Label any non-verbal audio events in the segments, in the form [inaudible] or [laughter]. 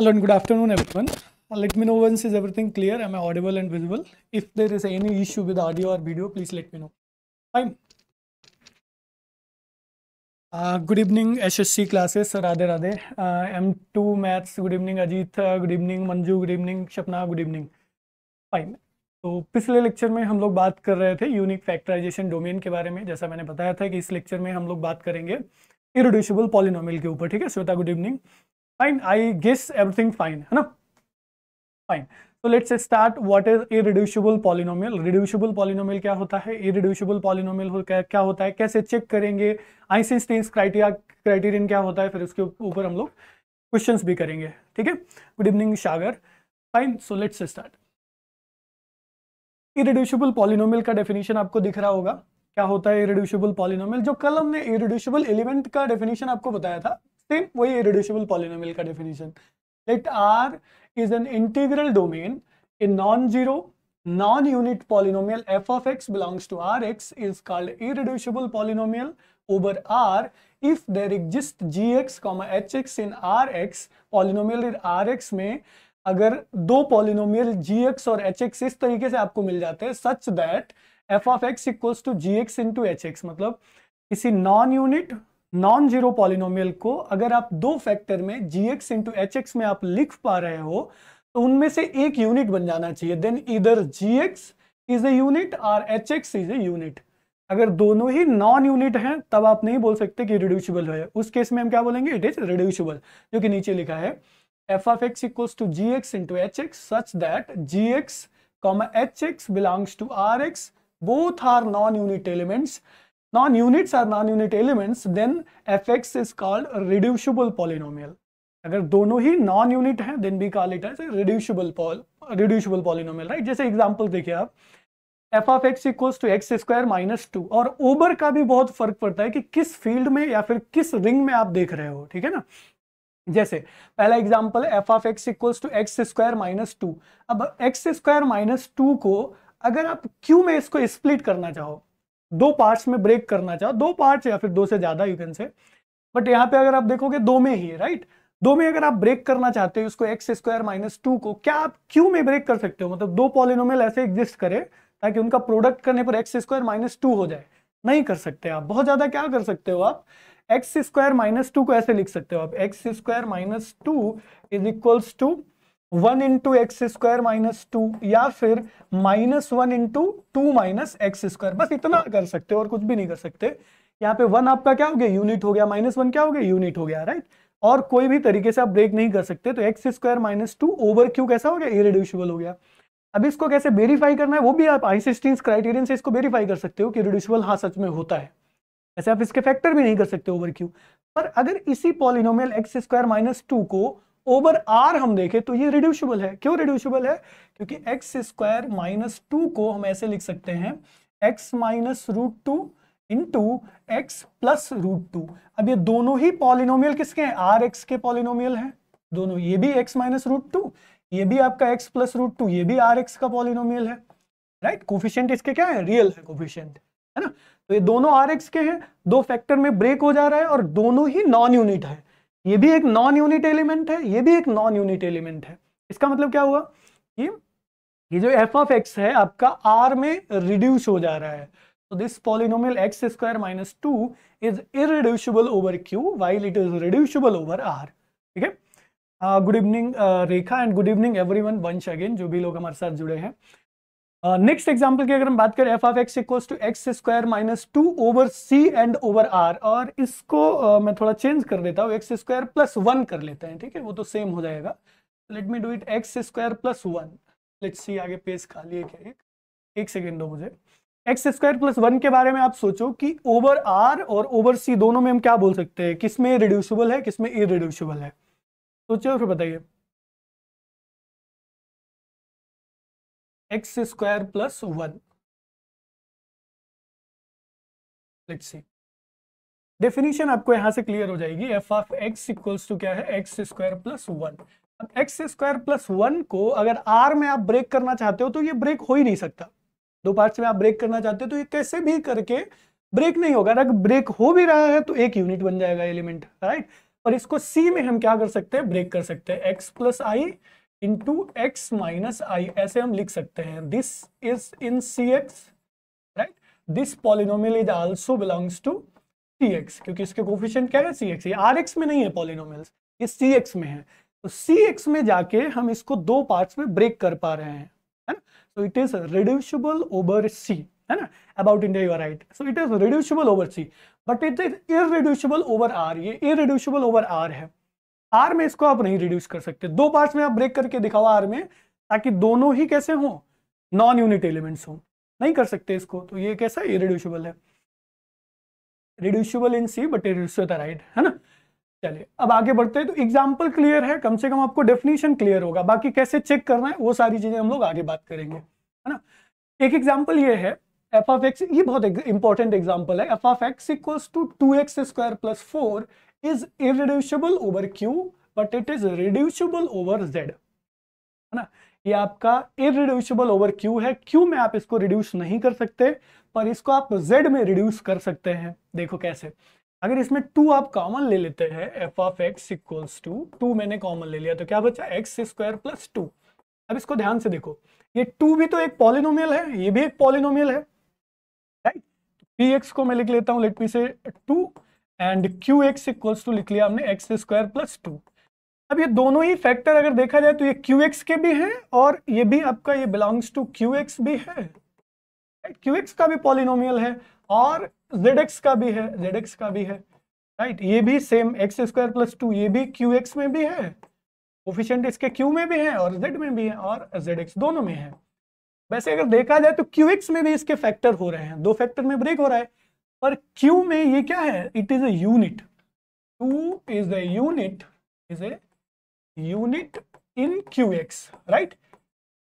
Hello and good afternoon everyone. Let me know once is everything clear. Am I audible and visible? If there is any issue with audio or video, please let me know. Fine. Uh, good evening SSC classes, Radhe Radhe. Uh, M2 Maths, good evening Ajit, uh, good evening Manju, good evening Shapna, good evening. Fine. तो पिछले lecture में हम लोग बात कर रहे थे unique factorisation domain के बारे में जैसा मैंने बताया था कि इस लेक्चर में हम लोग बात करेंगे इरोड्यूसिबल पॉलिनोमियल के ऊपर ठीक है Shweta good evening fine i guess everything fine hai na fine so let's start what is irreducible polynomial reducible polynomial क्या होता है irreducible polynomial हो, क्या, क्या होता है कैसे चेक करेंगे आइंस्टीन्स क्राइटेरिया क्राइटेरियन क्या होता है फिर उसके ऊपर हम लोग क्वेश्चंस भी करेंगे ठीक है good evening Sagar fine so let's start irreducible polynomial का डेफिनेशन आपको दिख रहा होगा क्या होता है इरिड्यूशिबल पॉलिनोमियल जो कल हमने इरिड्यूशिबल एलिमेंट का डेफिनेशन आपको बताया था सेम वही इरिड्यूसिबल पॉलिनोमियल का definition let R is an integral domain a non zero non unit polynomial f of x belongs to R x is called irreducible polynomial over R if exist g x comma h x in R x polynomial in R x में अगर दो polynomial g x और h x इस तरीके से आपको मिल जाते हैं such that f of x equals to g x into h x मतलब किसी non unit non zero polynomial को अगर आप दो फैक्टर में g x into h x में आप लिख पा रहे हो तो उनमें से एक यूनिट बन जाना चाहिए देन इधर g x is a unit और h x is a unit अगर दोनों ही नॉन यूनिट हैं तब आप नहीं बोल सकते कि रिड्यूसिबल है उस केस में हम क्या बोलेंगे इट इज रिड्यूसिबल जो कि नीचे लिखा है f of x equals to g x into h x such that g x comma h x belongs to R x both are non unit elements non-units are non-unit elements then fx is called a reducible polynomial अगर दोनों ही non unit हैं then be call it as रिड्यूशिबल रिड्यूशिबल polynomial right जैसे example देखिए आप F of x equals to x square minus to और ओबर का भी बहुत फर्क पड़ता है कि किस फील्ड में या फिर किस रिंग में आप देख रहे हो ठीक है ना जैसे पहला एग्जाम्पल है f of x equals to x square minus two अब एक्स स्क्वायर माइनस टू को अगर आप क्यू में इसको स्प्लिट करना चाहो दो पार्ट्स में ब्रेक करना चाहो दो पार्ट्स या फिर दो से ज्यादा यू कैन से बट यहाँ पे अगर आप देखोगे दो में ही राइट दो में अगर आप ब्रेक करना चाहते हो इसको एक्स स्क्वायर माइनस टू को क्या आप क्यू में ब्रेक कर सकते हो मतलब दो पॉलिनोमियल ऐसे एग्जिस्ट करे ताकि उनका प्रोडक्ट करने पर एक्स स्क्वायर माइनस टू हो जाए नहीं कर सकते आप बहुत ज्यादा क्या कर सकते हो आप एक्स स्क्वायर माइनस टू को ऐसे लिख सकते हो आप x square minus two is equals to one into x square minus two या फिर minus one into two minus x square बस इतना कर सकते हो और कुछ भी नहीं कर सकते यहाँ पे वन आपका क्या हो गया यूनिट हो गया माइनस वन क्या हो गया यूनिट हो गया राइट और कोई भी तरीके से आप ब्रेक नहीं कर सकते तो x square minus two over Q कैसा हो गया इरेड्यूशिबल हो गया अब इसको कैसे वेरीफाई करना है वो भी आप आइसिस्टीन्स क्राइटेरियन से इसको वेरीफाई कर सकते हो कि रिड्यूशिबल हाँ सच में होता है ऐसे आप इसके फैक्टर भी नहीं कर सकते ओवर क्यू पर अगर इसी polynomial x square minus two को ओवर आर हम देखें तो ये रिड्यूशबल है क्यों रिड्यूशबल है क्योंकि एक्स स्क्वायर माइनस टू को हम ऐसे लिख सकते हैं x minus root two into x plus root two अब ये दोनों ही पॉलिनोमियल किसके हैं आर एक्स के पॉलिनोमियल हैं दोनों ये भी एक्स माइनस रूट टू ये भी आपका एक्स प्लस रूट टू ये भी आर एक्स का पॉलिनोमियल है राइट right? कोफिशियंट इसके क्या है रियल है कोफिशियंट है ना तो ये दोनों आर एक्स के हैं दो फैक्टर में ब्रेक हो जा रहा है और दोनों ही नॉन यूनिट है ये भी एक नॉन यूनिट एलिमेंट है ये भी एक नॉन यूनिट एलिमेंट है इसका मतलब क्या हुआ कि ये जो एफ ऑफ एक्स है आपका आर में रिड्यूस हो जा रहा है तो this polynom x square minus two is irreducible over Q while it is reducible over R ठीक है good evening Rekha and good evening everyone once again जो भी लोग हमारे साथ जुड़े हैं नेक्स्ट uh, एग्जाम्पल की अगर हम बात करें f of x equal to x square minus two over C and over R और इसको uh, मैं थोड़ा चेंज कर देता हूँ एक्स स्क्वायर प्लस वन कर लेते हैं ठीक है वो तो सेम हो जाएगा let me do it x square plus one let see आगे पेज खाली है क्या एक एक सेकेंड दो मुझे एक्स स्क्वायर प्लस वन के बारे में आप सोचो कि ओवर आर और ओवर सी दोनों में हम क्या बोल सकते हैं किसमें में रिड्यूसिबल है किसमें इ रिड्यूसिबल है सोचो फिर बताइए x square plus one let's see definition आपको यहां से क्लियर हो जाएगी f of x equals to क्या है एक्स स्क्वायर प्लस वन अब एक्स स्क्वायर प्लस वन को अगर आर में आप ब्रेक करना चाहते हो तो ये ब्रेक हो ही नहीं सकता दो पार्ट्स में आप ब्रेक करना चाहते हो तो ये कैसे भी करके ब्रेक नहीं होगा अगर ब्रेक हो भी रहा है तो एक यूनिट बन जाएगा एलिमेंट राइट और इसको सी में हम क्या कर सकते हैं ब्रेक कर सकते हैं x plus i into x minus i ऐसे हम लिख सकते हैं this is in C x right this polynomial is also belongs to C x क्योंकि इसके कोफिशियंट क्या है सी एक्स ये आर एक्स में नहीं है पॉलिनोम ये सी एक्स में है तो सी एक्स में जाके हम इसको दो पार्ट में ब्रेक कर पा रहे हैं है ना so it is reducible over C है ना about India you are right so it is reducible over C but it is irreducible over R ये इरिड्यूसिबल ओवर आर है आर में इसको आप नहीं रिड्यूस कर सकते दो पार्ट्स में आप ब्रेक करके दिखाओ आर में ताकि दोनों ही कैसे हों नॉन यूनिट एलिमेंट्स हों नहीं कर सकते इसको तो ये कैसा ये रिड्यूशबल है रिड्यूशबल इन सी बट राइट है ना चलिए अब आगे बढ़ते हैं तो एग्जाम्पल क्लियर है कम से कम आपको डेफिनेशन क्लियर होगा बाकी कैसे चेक करना है वो सारी चीजें हम लोग आगे बात करेंगे है ना एक एग्जाम्पल ये है एफ ऑफ एक्स ये बहुत इंपॉर्टेंट एग्जाम्पल है f of x equals to two x square plus four is irreducible over Q but it is reducible over Z है ना ये आपका इरिड्यूसिबल ओवर क्यू है क्यू में आप इसको रिड्यूस नहीं कर सकते पर इसको आप जेड में रिड्यूस कर सकते हैं देखो कैसे अगर इसमें टू आप कॉमन ले लेते हैं f of x equals to two मैंने कॉमन ले लिया तो क्या बचा एक्स स्क्वायर प्लस टू अब इसको ध्यान से देखो ये टू भी तो एक पॉलिनोमियल है ये भी एक पॉलिनोमियल है राइट पी एक्स को मैं लिख लेता हूँ let me say two and Q x equals to लिख लिया हमने एक्स स्क्वायर प्लस टू अब ये दोनों ही फैक्टर अगर देखा जाए तो ये क्यू एक्स के भी हैं और ये भी आपका ये बिलोंग्स टू क्यू एक्स भी है क्यू एक्स का भी पॉलिनोमियल है और जेड एक्स का भी है जेड एक्स का भी है राइट ये भी same x square plus two ये भी क्यू एक्स में भी है कोफिशियंट इसके क्यू में भी है और जेड में भी है और जेड एक्स दोनों में है वैसे अगर देखा जाए तो क्यू एक्स में भी इसके फैक्टर हो रहे हैं दो फैक्टर में ब्रेक हो रहा है पर क्यू में ये क्या है it is at two is at is a in Q x right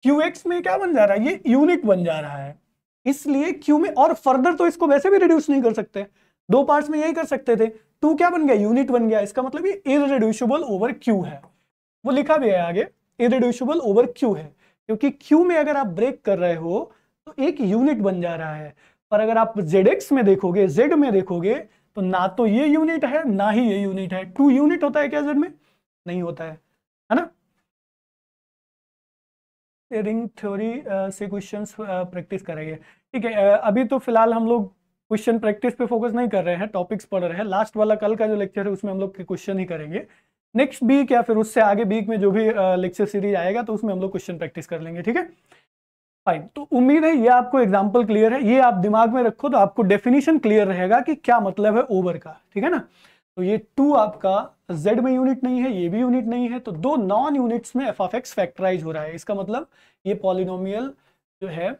Q x में क्या बन जा रहा है ये यूनिट बन जा रहा है इसलिए Q में और फर्दर तो इसको वैसे भी रिड्यूस नहीं कर सकते दो पार्ट्स में यही कर सकते थे टू क्या बन गया यूनिट बन गया इसका मतलब ये इरेड्यूसिबल ओवर क्यू है वो लिखा भी है आगे इरेड्यूसिबल ओवर क्यू है क्योंकि क्यू में अगर आप ब्रेक कर रहे हो तो एक यूनिट बन जा रहा है पर अगर आप जेड में देखोगे जेड में देखोगे तो ना तो ये यूनिट है ना ही ये यूनिट है टू यूनिट होता है क्या जेड में नहीं होता है है ना रिंग थ्योरी से क्वेश्चंस प्रैक्टिस करेंगे ठीक है अभी तो फिलहाल हम लोग क्वेश्चन प्रैक्टिस पे फोकस नहीं कर रहे हैं टॉपिक्स पढ़ रहे हैं लास्ट वाला कल का जो लेक्चर है उसमें हम लोग क्वेश्चन ही करेंगे नेक्स्ट वीक या फिर उससे आगे वीक में जो भी लेक्चर सीरीज आएगा तो उसमें हम लोग क्वेश्चन प्रैक्टिस कर लेंगे ठीक है फाइन तो उम्मीद है ये आपको एग्जाम्पल क्लियर है ये आप दिमाग में रखो तो आपको डेफिनेशन क्लियर रहेगा कि क्या मतलब है ओवर का ठीक है ना तो ये टू आपका z में यूनिट नहीं है ये भी यूनिट नहीं है तो दो नॉन यूनिट्स में एफ ऑफ एक्स फैक्टराइज हो रहा है इसका मतलब ये पॉलिनोमियल जो है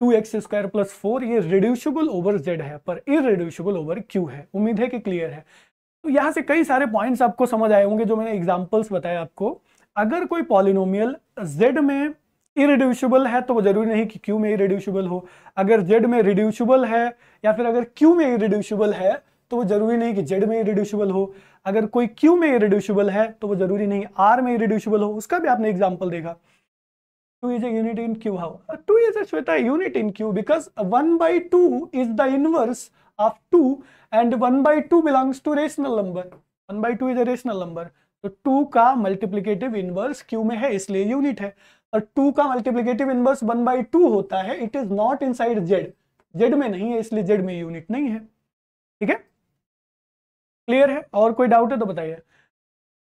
two x square plus four ये रिड्यूशबल ओवर जेड है पर इरिड्यूशबल ओवर क्यू है उम्मीद है कि क्लियर है तो यहाँ से कई सारे पॉइंट्स आपको समझ आए होंगे जो मैंने एग्जाम्पल्स बताए आपको अगर कोई पॉलिनोमियल z में इरिड्यूसिबल है तो वो जरूरी नहीं कि क्यू में इरिड्यूसिबल हो अगर जेड में रिड्यूसिबल है या फिर अगर क्यू में इरिड्यूसिबल है तो वो जरूरी नहीं कि जेड में इरिड्यूसिबल हो अगर कोई क्यू में इरिड्यूसिबल है तो वो जरूरी नहीं आर में इरिड्यूसिबल हो उसका भी आपने एग्जाम्पल देखा two is unit in Q how two is Shweta unit in Q because one by two is the inverse of two and one by two belongs to rational number one by two is a rational number तो two का multiplicative inverse Q में है इसलिए unit है और two का multiplicative inverse one by two होता है it is not inside Z Z में नहीं है इसलिए जेड में यूनिट नहीं है ठीक है क्लियर है और कोई डाउट है तो बताइए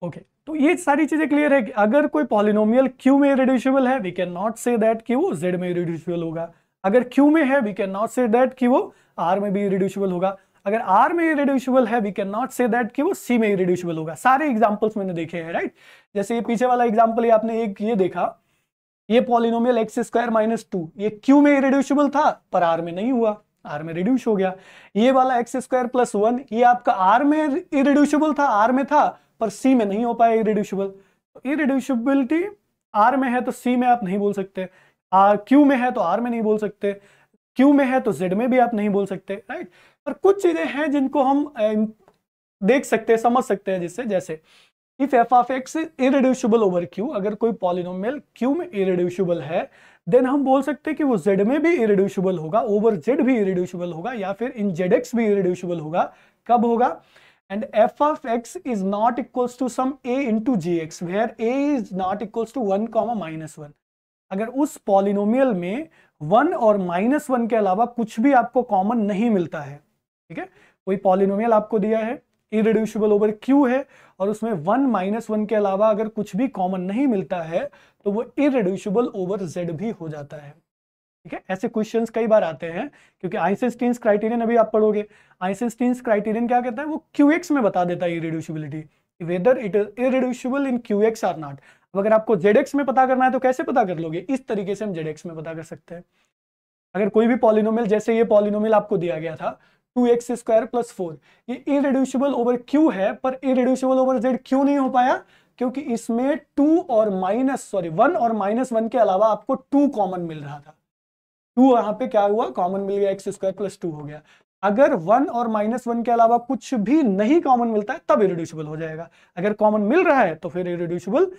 ओके okay. तो ये सारी चीजें क्लियर है कि अगर कोई पॉलिनोमियल क्यू में रिड्यूसिबल है we can not say that कि वो जेड में रिड्यूसिबल होगा अगर क्यू में है we can not say that कि वो आर में भी रिड्यूसिबल होगा अगर आर में रिड्यूसिबल है we can not say that कि वो सी में रिड्यूसिबल होगा सारे एग्जाम्पल्स मैंने देखे हैं राइट जैसे ये पीछे वाला एग्जाम्पल आपने एक ये देखा ये polynomial x square minus two ये क्यू में इरेड्यूसिबल था पर आर में नहीं हुआ आर में रिड्यूस हो गया ये वाला एक्स स्क्वायर प्लस वन ये आपका आर में इरिड्यूसिबल था आर में था पर सी में नहीं हो पाया इरिड्यूसिबल तो इरेड्यूसिबिलिटी आर में है तो सी में आप नहीं बोल सकते आर क्यू में है तो आर में नहीं बोल सकते क्यू में है तो जेड में भी आप नहीं बोल सकते राइट पर कुछ चीजें हैं जिनको हम देख सकते हैं समझ सकते हैं जिससे जैसे if f of x irreducible over Q अगर कोई पॉलिनोमियल क्यू में इरेड्यूसिबल है देन हम बोल सकते हैं कि वो जेड में भी इरेड्यूसिबल होगा ओवर जेड भी इरेड्यूसिबल होगा या फिर इन जेड एक्स भी इरेड्यूसिबल होगा कब होगा and f of x is not equals to some a into g x where a is not equals to one comma minus one अगर उस पॉलिनोमियल में वन और माइनस वन के अलावा कुछ भी आपको कॉमन नहीं मिलता है ठीक है कोई पॉलिनोमियल आपको दिया है इरेड्यूसिबल ओवर क्यू है और उसमें वन माइनस वन के अलावा अगर कुछ भी कॉमन नहीं मिलता है तो वो इरेड्यूसिबल ओवर जेड भी हो जाता है ठीक है ऐसे क्वेश्चंस कई बार आते हैं क्योंकि आइंसटीन्स क्राइटेरियन अभी आप पढ़ोगे आइंसटीन्स क्राइटेरियन क्या कहता है वो क्यू में बता देता है irreducibility whether it is irreducible in Q x or not अब अगर आपको जेड में पता करना है तो कैसे पता कर लोगे इस तरीके से हम जेड में पता कर सकते हैं अगर कोई भी पॉलिनोमियल जैसे ये पॉलिनोमियल आपको दिया गया था two x square plus four ये इरेड्यूसिबल ओवर क्यू है पर इरेड्यूसिबल ओवर जेड क्यों नहीं हो पाया क्योंकि इसमें टू और माइनस सॉरी वन और माइनस वन के अलावा आपको टू कॉमन मिल रहा था टू यहाँ पे क्या हुआ कॉमन मिल गया एक्स स्क्वायर प्लस टू हो गया अगर वन और माइनस वन के अलावा कुछ भी नहीं कॉमन मिलता है तब इरिड्यूसिबल हो जाएगा अगर कॉमन मिल रहा है तो फिर इरिड्यूसिबल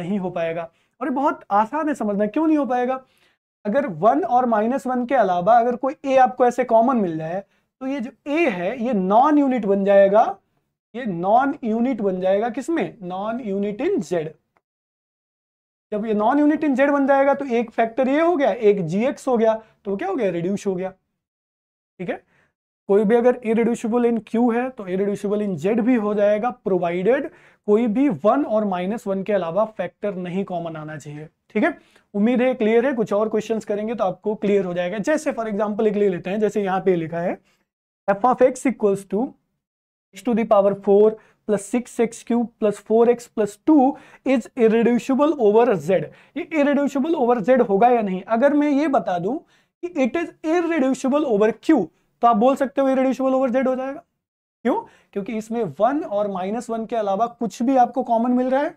नहीं हो पाएगा और ये बहुत आसान है समझना क्यों नहीं हो पाएगा अगर वन और माइनस वन के अलावा अगर कोई ए आपको ऐसे कॉमन मिल जाए तो ये जो ए है ये नॉन यूनिट बन जाएगा ये नॉन यूनिट बन जाएगा किसमें नॉन यूनिट इन जेड जब ये नॉन यूनिट इन जेड बन जाएगा तो एक फैक्टर ये हो गया एक जी एक्स हो गया तो क्या हो गया रिड्यूस हो गया ठीक है कोई भी अगर इरिड्यूसिबल इन क्यू है तो इरिड्यूसिबल इन जेड भी हो जाएगा प्रोवाइडेड कोई भी वन और माइनस वन के अलावा फैक्टर नहीं कॉमन आना चाहिए ठीक है उम्मीद है क्लियर है कुछ और क्वेश्चंस करेंगे तो आपको क्लियर हो जाएगा जैसे फॉर एग्जांपल एक ले लेते हैं जैसे यहाँ पे लिखा है f of x equals to x to the power four plus six x cube plus four x plus two is irreducible over Z ये इरिड्यूशिबल ओवर जेड होगा या नहीं अगर मैं ये बता दूं कि it is irreducible over Q तो आप बोल सकते हो इरिड्यूशिबल ओवर जेड हो जाएगा क्यों क्योंकि इसमें वन और माइनस वन के अलावा कुछ भी आपको कॉमन मिल रहा है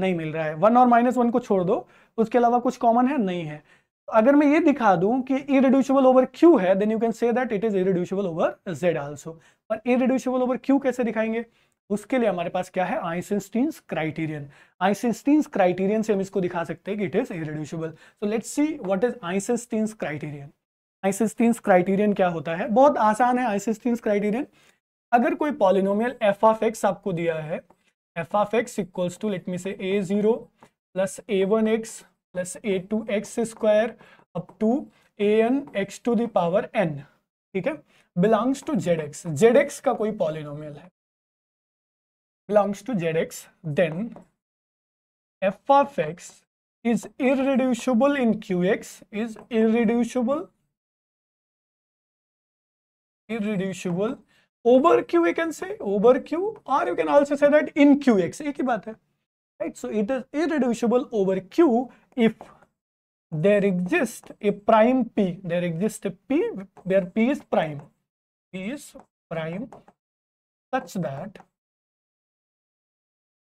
नहीं मिल रहा है वन और माइनस वन को छोड़ दो उसके अलावा कुछ कॉमन है नहीं है अगर मैं ये दिखा दूं कि इरिड्यूसिबल ओवर क्यू है then you can say that it is irreducible over Z also पर इरिड्यूसिबल ओवर क्यू कैसे दिखाएंगे उसके लिए हमारे पास क्या है आइंस्टीन्स क्राइटेरियन आइंस्टीन्स क्राइटेरियन से हम इसको दिखा सकते हैं कि it is irreducible so let's see what is Einstein's criterion Einstein's criterion क्या होता है बहुत आसान है आइंस्टीन्स क्राइटेरियन अगर कोई पॉलिनोमियल एफ ऑफ एक्स आपको दिया है f of x equals to let me say a zero plus a one x plus a two x square up to a n x to the power n ठीक है belongs to Z x Z x का कोई polynomial है belongs to Z x then f of x is irreducible in Q x is irreducible irreducible over Q you can say over Q और you can also say that in Q x एक ही बात है right so it is irreducible over Q if there exists a prime p there exists a p where p is prime p is prime such that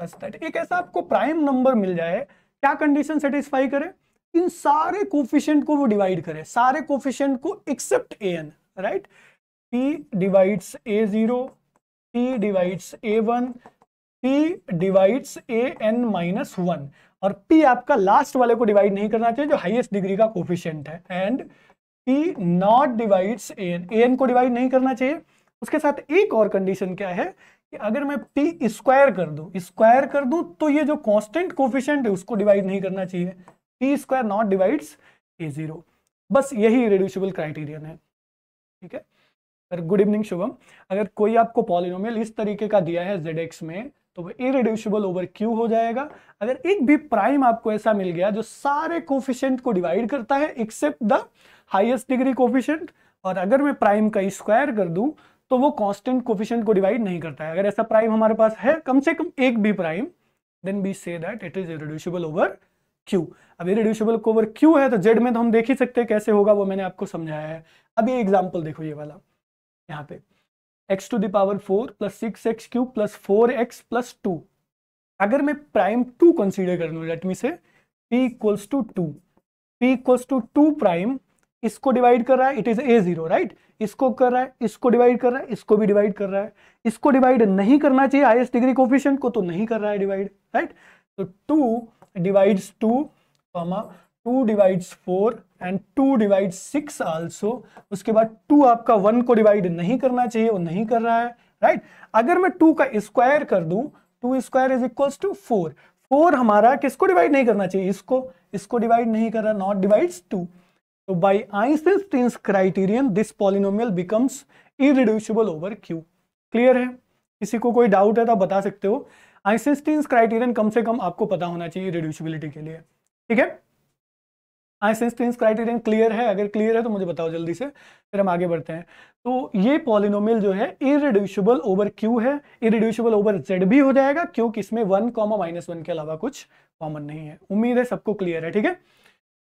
such that ek aisa aapko prime number mil jaye kya condition satisfy kare इन सारे coefficient को वो divide करे सारे coefficient को except a n right p divides a zero p divides a one p divides a n minus one और p आपका last वाले को डिवाइड नहीं करना चाहिए जो हाईएस्ट डिग्री का कोफिशियंट है and p not divides an an को डिवाइड नहीं करना चाहिए उसके साथ एक और कंडीशन क्या है कि अगर मैं p स्क्वायर कर दूं स्क्वायर कर दूं तो ये जो कांस्टेंट कोफिशियंट है उसको डिवाइड नहीं करना चाहिए p square not divides a zero बस यही रिड्यूसिबल क्राइटेरियन है ठीक है सर गुड इवनिंग शुभम अगर कोई आपको पॉलिनोमियल इस तरीके का दिया है जेड एक्स में तो वह इरिड्यूसिबल ओवर क्यू हो जाएगा अगर एक भी प्राइम आपको ऐसा मिल गया जो सारे कोफिशियंट को डिवाइड करता है except the highest degree coefficient और अगर मैं प्राइम का स्क्वायर कर दूं तो वो कांस्टेंट कोफिशेंट को डिवाइड नहीं करता है अगर ऐसा प्राइम हमारे पास है कम से कम एक भी prime then be say that it is irreducible over Q अब इरिड्यूसिबल ओवर क्यू है तो जेड में तो हम देख ही सकते हैं कैसे होगा वो मैंने आपको समझाया है अब ये एग्जाम्पल देखो ये वाला यहाँ पे x to the power four plus six x cube plus four x plus two अगर मैं प्राइम टू कंसिडर कर लू let me say p equals to two p equals to two prime इसको डिवाइड कर रहा है it is a zero right इसको कर रहा है इसको डिवाइड कर रहा है इसको भी डिवाइड कर रहा है इसको डिवाइड नहीं करना चाहिए हाइस्ट डिग्री कोफिशियंट को तो नहीं कर रहा है डिवाइड राइट तो two divides two comma two divide four and two divide six also उसके बाद टू आपका वन को डिवाइड नहीं करना चाहिए वो नहीं कर रहा है राइट right? अगर मैं टू का स्क्वायर कर दू two square is equal to four four हमारा किसको डिवाइड नहीं करना चाहिए इसको इसको डिवाइड नहीं कर रहा नॉट डिवाइड टू तो by Einstein's criterion this polynomial becomes irreducible over Q clear है किसी को कोई डाउट है तो बता सकते हो आइंस्टीन्स क्राइटेरियन कम से कम आपको पता होना चाहिए रिड्यूसिबिलिटी के लिए ठीक है आई क्राइटेरियन क्लियर है अगर क्लियर है तो मुझे बताओ जल्दी से फिर हम आगे बढ़ते हैं तो ये पॉलिनोमिल जो है इरिड्यूशबल ओवर क्यू है इरिड्यूशबल ओवर जेड भी हो जाएगा क्योंकि इसमें वन कॉमा माइनस वन के अलावा कुछ कॉमन नहीं है उम्मीद है सबको क्लियर है ठीक है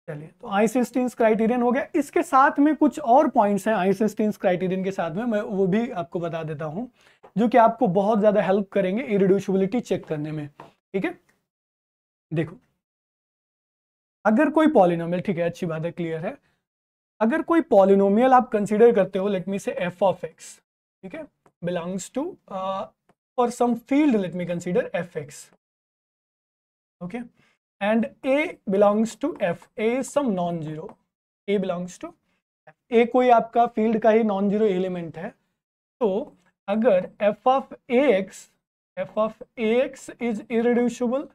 चलिए तो आइसिस्टीन्स क्राइटेरियन हो गया इसके साथ में कुछ और पॉइंट्स हैं आइसिस्टीन्स क्राइटेरियन के साथ में मैं वो भी आपको बता देता हूँ जो कि आपको बहुत ज़्यादा हेल्प करेंगे इरिड्यूशबिलिटी चेक करने में ठीक है देखो अगर कोई पॉलिनोमियल ठीक है अच्छी बात है क्लियर है अगर कोई पॉलिनोमियल आप कंसिडर करते हो लेटमी से एफ ऑफ एक्स ठीक है belongs to for some field let me consider F x okay and a belongs to F a some non zero a belongs to a कोई आपका फील्ड का ही नॉन जीरो एलिमेंट है तो अगर f of a x f of a x is irreducible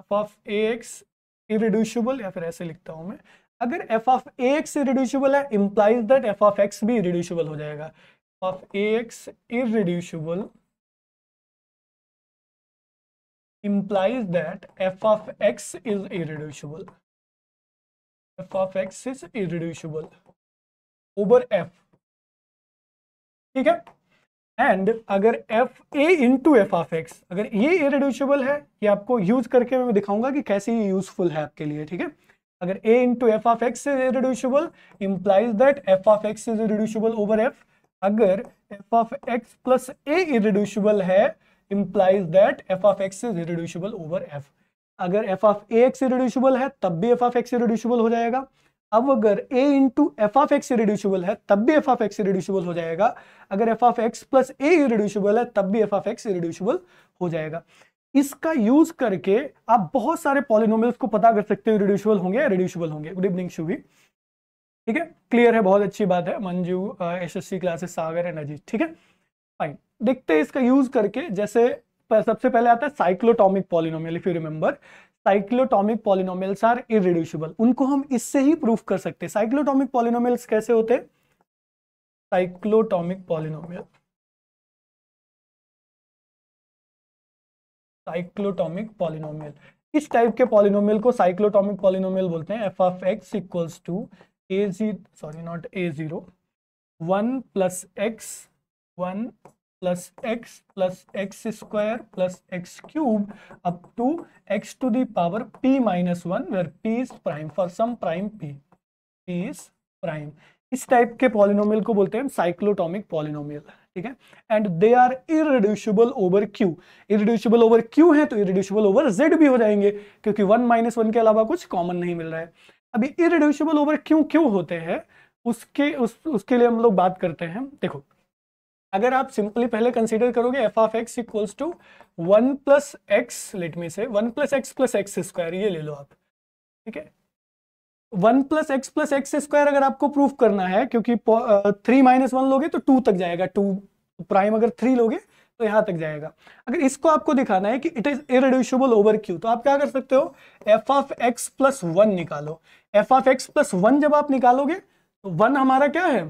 f of a x irreducible या फिर ऐसे लिखता हूं मैं अगर f of a x irreducible है implies that f of x भी इरिड्यूशिबल हो जाएगा of a x irreducible implies that f of x is irreducible f of x is irreducible over f ठीक है एंड अगर f a into f of x अगर ये irreducible है ये आपको यूज करके मैं दिखाऊंगा कि कैसे ये यूजफुल है आपके लिए ठीक है अगर a into f of x is irreducible implies that f of x is irreducible over F अगर f of x plus a irreducible है implies that f of x is irreducible over F अगर f of a x irreducible है तब भी F of x irreducible हो जाएगा अब अगर a into f of x irreducible है तब भी एफ ऑफ एक्स इरेड्यूसिबल हो जाएगा अगर f of x plus a irreducible है तब भी एफ ऑफ एक्स इरेड्यूसिबल हो जाएगा इसका यूज करके आप बहुत सारे पॉलिनोमियल्स को पता कर सकते हो इरेड्यूसिबल होंगे या रिड्यूसिबल होंगे गुड इवनिंग शुभी ठीक है क्लियर है बहुत अच्छी बात है Manju S S C classes Sagar and Ajit ठीक है फाइन देखते हैं इसका यूज करके जैसे सबसे पहले आता है cyclotomic polynomial if you remember cyclotomic polynomials are irreducible उनको हम इससे ही प्रूफ कर सकते हैं साइक्लोटॉमिक पॉलिनोमियल्स कैसे होते साइक्लोटॉमिक पॉलिनोमियल साइक्लोटॉमिक पॉलिनोमियल इस टाइप के पॉलिनोमियल को साइक्लोटॉमिक पॉलिनोमियल बोलते हैं f of x equals to a g sorry not a zero one plus x one plus x plus x square plus x cube up to x to the power p minus 1 where p is prime for some prime p p is prime इस type के polynomial को बोलते हैं cyclotomic polynomial ठीक है and they are irreducible over Q irreducible over Q है तो irreducible over Z भी हो जाएंगे क्योंकि वन माइनस वन के अलावा कुछ कॉमन नहीं मिल रहा है अभी इरिड्यूसिबल ओवर क्यू क्यों होते हैं उसके उस उसके लिए हम लोग बात करते हैं देखो अगर आप सिंपली पहले कंसीडर करोगे f of x equals to one plus x let me say one plus x plus x square ये ले लो आप ठीक है one plus x plus x square अगर आपको प्रूफ करना है क्योंकि थ्री माइनस वन लोगे तो टू तक जाएगा टू प्राइम अगर थ्री लोगे तो यहां तक जाएगा अगर इसको आपको दिखाना है कि it is irreducible over Q तो आप क्या कर सकते हो f of x plus one निकालो f of x plus one जब आप निकालोगे तो वन हमारा क्या है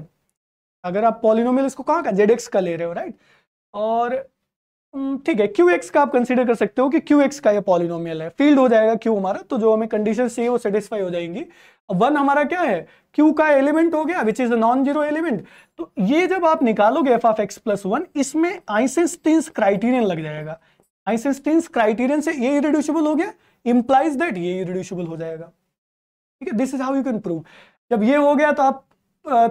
अगर आप पॉलिनोमियल इसको कहाँ का जेड एक्स का ले रहे हो राइट और हम्म, ठीक है क्यू एक्स का आप कंसिडर कर सकते हो कि क्यू एक्स का ये पॉलिनोमियल है फील्ड हो जाएगा क्यू हमारा तो जो हमें कंडीशन चाहिए वो सेटिस्फाई हो जाएंगी वन हमारा क्या है क्यू का एलिमेंट हो गया which is a non zero element तो ये जब आप निकालोगे f of x plus one इसमें आइसेंस क्राइटेरियन लग जाएगा आइसेंस क्राइटेरियन से ये इरिड्यूसिबल हो गया इम्प्लाइज दैट ये इरिड्यूसिबल हो जाएगा ठीक है this is how you can prove जब ये हो गया तो आप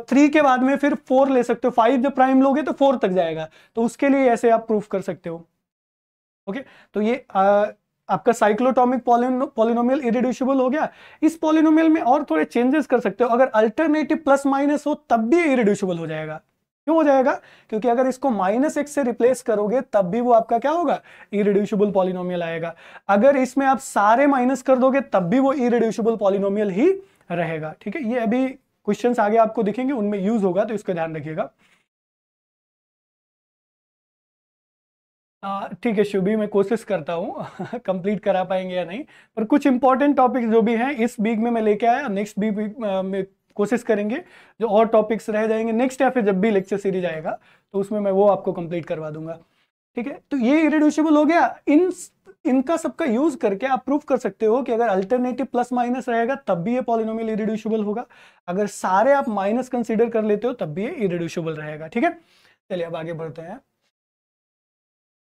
थ्री के बाद में फिर फोर ले सकते हो फाइव जब प्राइम लोगे तो फोर तक जाएगा तो उसके लिए ऐसे आप प्रूफ कर सकते हो ओके तो ये आ, आपका साइक्लोटॉमिक पॉलिनोमियल इरिड्यूसिबल हो गया इस पॉलिनोमियल में और थोड़े चेंजेस कर सकते हो अगर अल्टरनेटिव प्लस माइनस हो तब भी इरिड्यूसिबल हो जाएगा क्यों हो जाएगा क्योंकि अगर इसको माइनस एक्स से रिप्लेस करोगे तब भी वो आपका क्या होगा इरिड्यूसिबल पॉलिनोमियल आएगा अगर इसमें आप सारे माइनस कर दोगे तब भी वो इरिड्यूसिबल पॉलिनोमियल ही रहेगा ठीक है ये अभी क्वेश्चन आगे आपको दिखेंगे उनमें यूज होगा तो इसका ध्यान रखिएगा ठीक है शुभी मैं कोशिश करता हूँ कंप्लीट [laughs] करा पाएंगे या नहीं पर कुछ इंपॉर्टेंट टॉपिक जो भी हैं इस वीक में मैं लेके आया नेक्स्ट वीक में कोशिश करेंगे जो और टॉपिक्स रह जाएंगे नेक्स्ट या फिर जब भी लेक्चर सीरीज आएगा तो उसमें मैं वो आपको कंप्लीट करवा दूंगा ठीक है तो ये इरेड्यूसिबल हो गया इन इनका सबका यूज करके आप प्रूफ कर सकते हो कि अगर अल्टरनेटिव प्लस माइनस रहेगा तब भी ये पॉलिनोमियल इरिड्यूसिबल होगा अगर सारे आप माइनस कंसिडर कर लेते हो तब भी ये इरिड्यूसिबल रहेगा ठीक है चलिए अब आगे बढ़ते हैं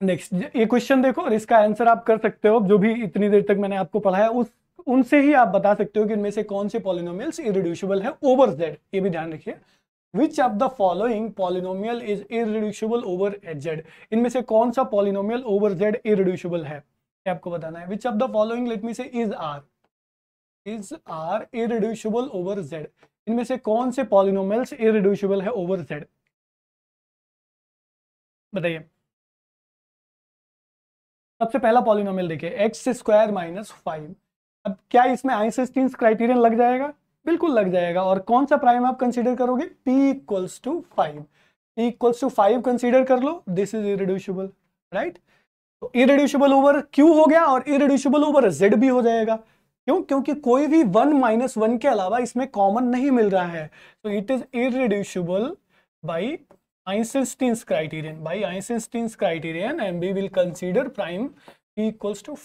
नेक्स्ट ये क्वेश्चन देखो और इसका आंसर आप कर सकते हो जो भी इतनी देर तक मैंने आपको पढ़ाया उस उनसे ही आप बता सकते हो कि इनमें से कौन से पॉलिनोमियल्स इरिड्यूसिबल है ओवर जेड ये भी ध्यान रखिए Which of the following polynomial is irreducible over z? इनमें से कौन सा पॉलिनोमियल ओवर जेड इरिड्यूसिबल है आपको बताना है which of the following let me say is are is are irreducible over Z इनमें से कौन से पॉलिनोमल्स इरिड्यूसिबल है ओवर जेड बताइए सबसे पहला पॉलिनोमल देखिए एक्स स्क्वायर माइनस फाइव अब क्या इसमें आइंस्टीन क्राइटेरियन लग जाएगा बिल्कुल लग जाएगा और कौन सा प्राइम आप कंसीडर करोगे p equals to five p equals to five consider कर लो this is irreducible right right? तो इरेड्यूशिबल ओवर क्यू हो गया और इरेड्यूशिबल ओवर जेड भी हो जाएगा क्यों क्योंकि कोई भी वन माइनस वन के अलावा इसमें कॉमन नहीं मिल रहा है तो it is irreducible by Einstein's criterion By Einstein's क्राइटेरियन and we will consider prime p equals to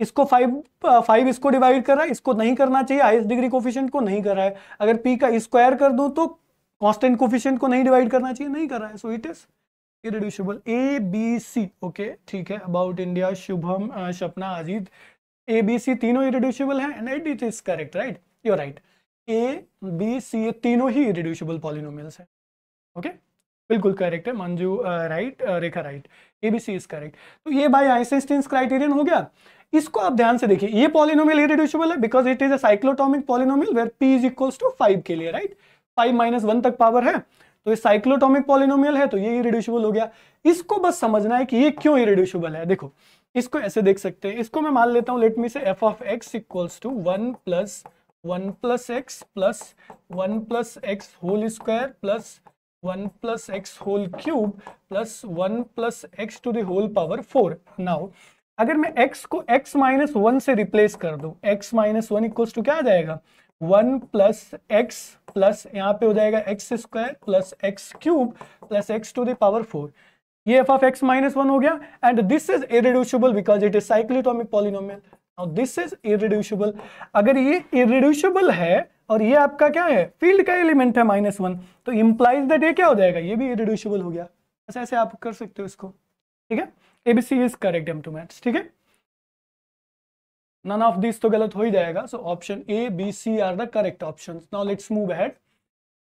इसको फाइव फाइव इसको डिवाइड कर रहा है इसको नहीं करना चाहिए हाइस्ट डिग्री कोफिशियंट को नहीं कर रहा है अगर पी का स्क्वायर कर दूं तो कांस्टेंट कोफिशियंट को नहीं डिवाइड करना चाहिए नहीं कर रहा है so it is irreducible A B C okay ठीक है अबाउट इंडिया शुभम सपना अजीत ए बी सी तीनों इरिड्यूसिबल है and it it is correct right you're right A B C ये तीनों ही इरिड्यूसिबल पॉलिनोमियल्स है ओके बिल्कुल करेक्ट है Manju right uh, uh, Rekha right A B C is correct तो ये भाई आइंस्टीन क्राइटेरियन हो गया इसको आप ध्यान से देखिए ये पॉलिनोमियल इरिड्यूसिबल है because it is a cyclotomic polynomial where p is equals to five के लिए राइट फाइव माइनस वन तक पावर है तो ये साइक्लोटॉमिक पॉलिनोमियल है तो ये इरिड्यूसिबल हो गया इसको बस समझना है कि ये क्यों इरिड्यूसिबल है देखो इसको ऐसे देख सकते हैं इसको मैं मान लेता हूं let me say f of x equals to one plus one plus x plus one plus x whole square plus one plus x whole cube plus one plus x to whole power four now अगर मैं x को x minus one से replace कर दू x minus one equals to क्या आ जाएगा one plus x plus यहाँ पे हो जाएगा x square plus x cube plus x to the power four ये f of x minus one हो गया and this is irreducible because it is cyclotomic polynomial this is irreducible अगर ये irreducible है और ये आपका क्या है फील्ड का एलिमेंट है माइनस वन तो इम्प्लाइज दैट ये क्या हो जाएगा ये भी इरिड्यूसिबल हो गया ऐसे ऐसे आप कर सकते हो इसको ठीक है A B C is correct M two maths ठीक है नन ऑफ दिस तो गलत हो ही जाएगा so option A B C are the correct option now let's move ahead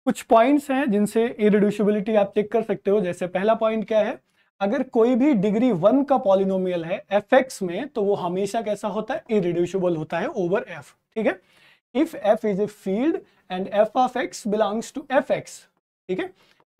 कुछ पॉइंट्स हैं जिनसे इरिड्यूसिबिलिटी आप चेक कर सकते हो जैसे पहला पॉइंट क्या है अगर कोई भी डिग्री वन का पॉलिनोमियल है एफ एक्स में तो वो हमेशा कैसा होता है इरिड्यूसिबल होता है ओवर एफ ठीक है if F is a field and f of x belongs to F x ठीक है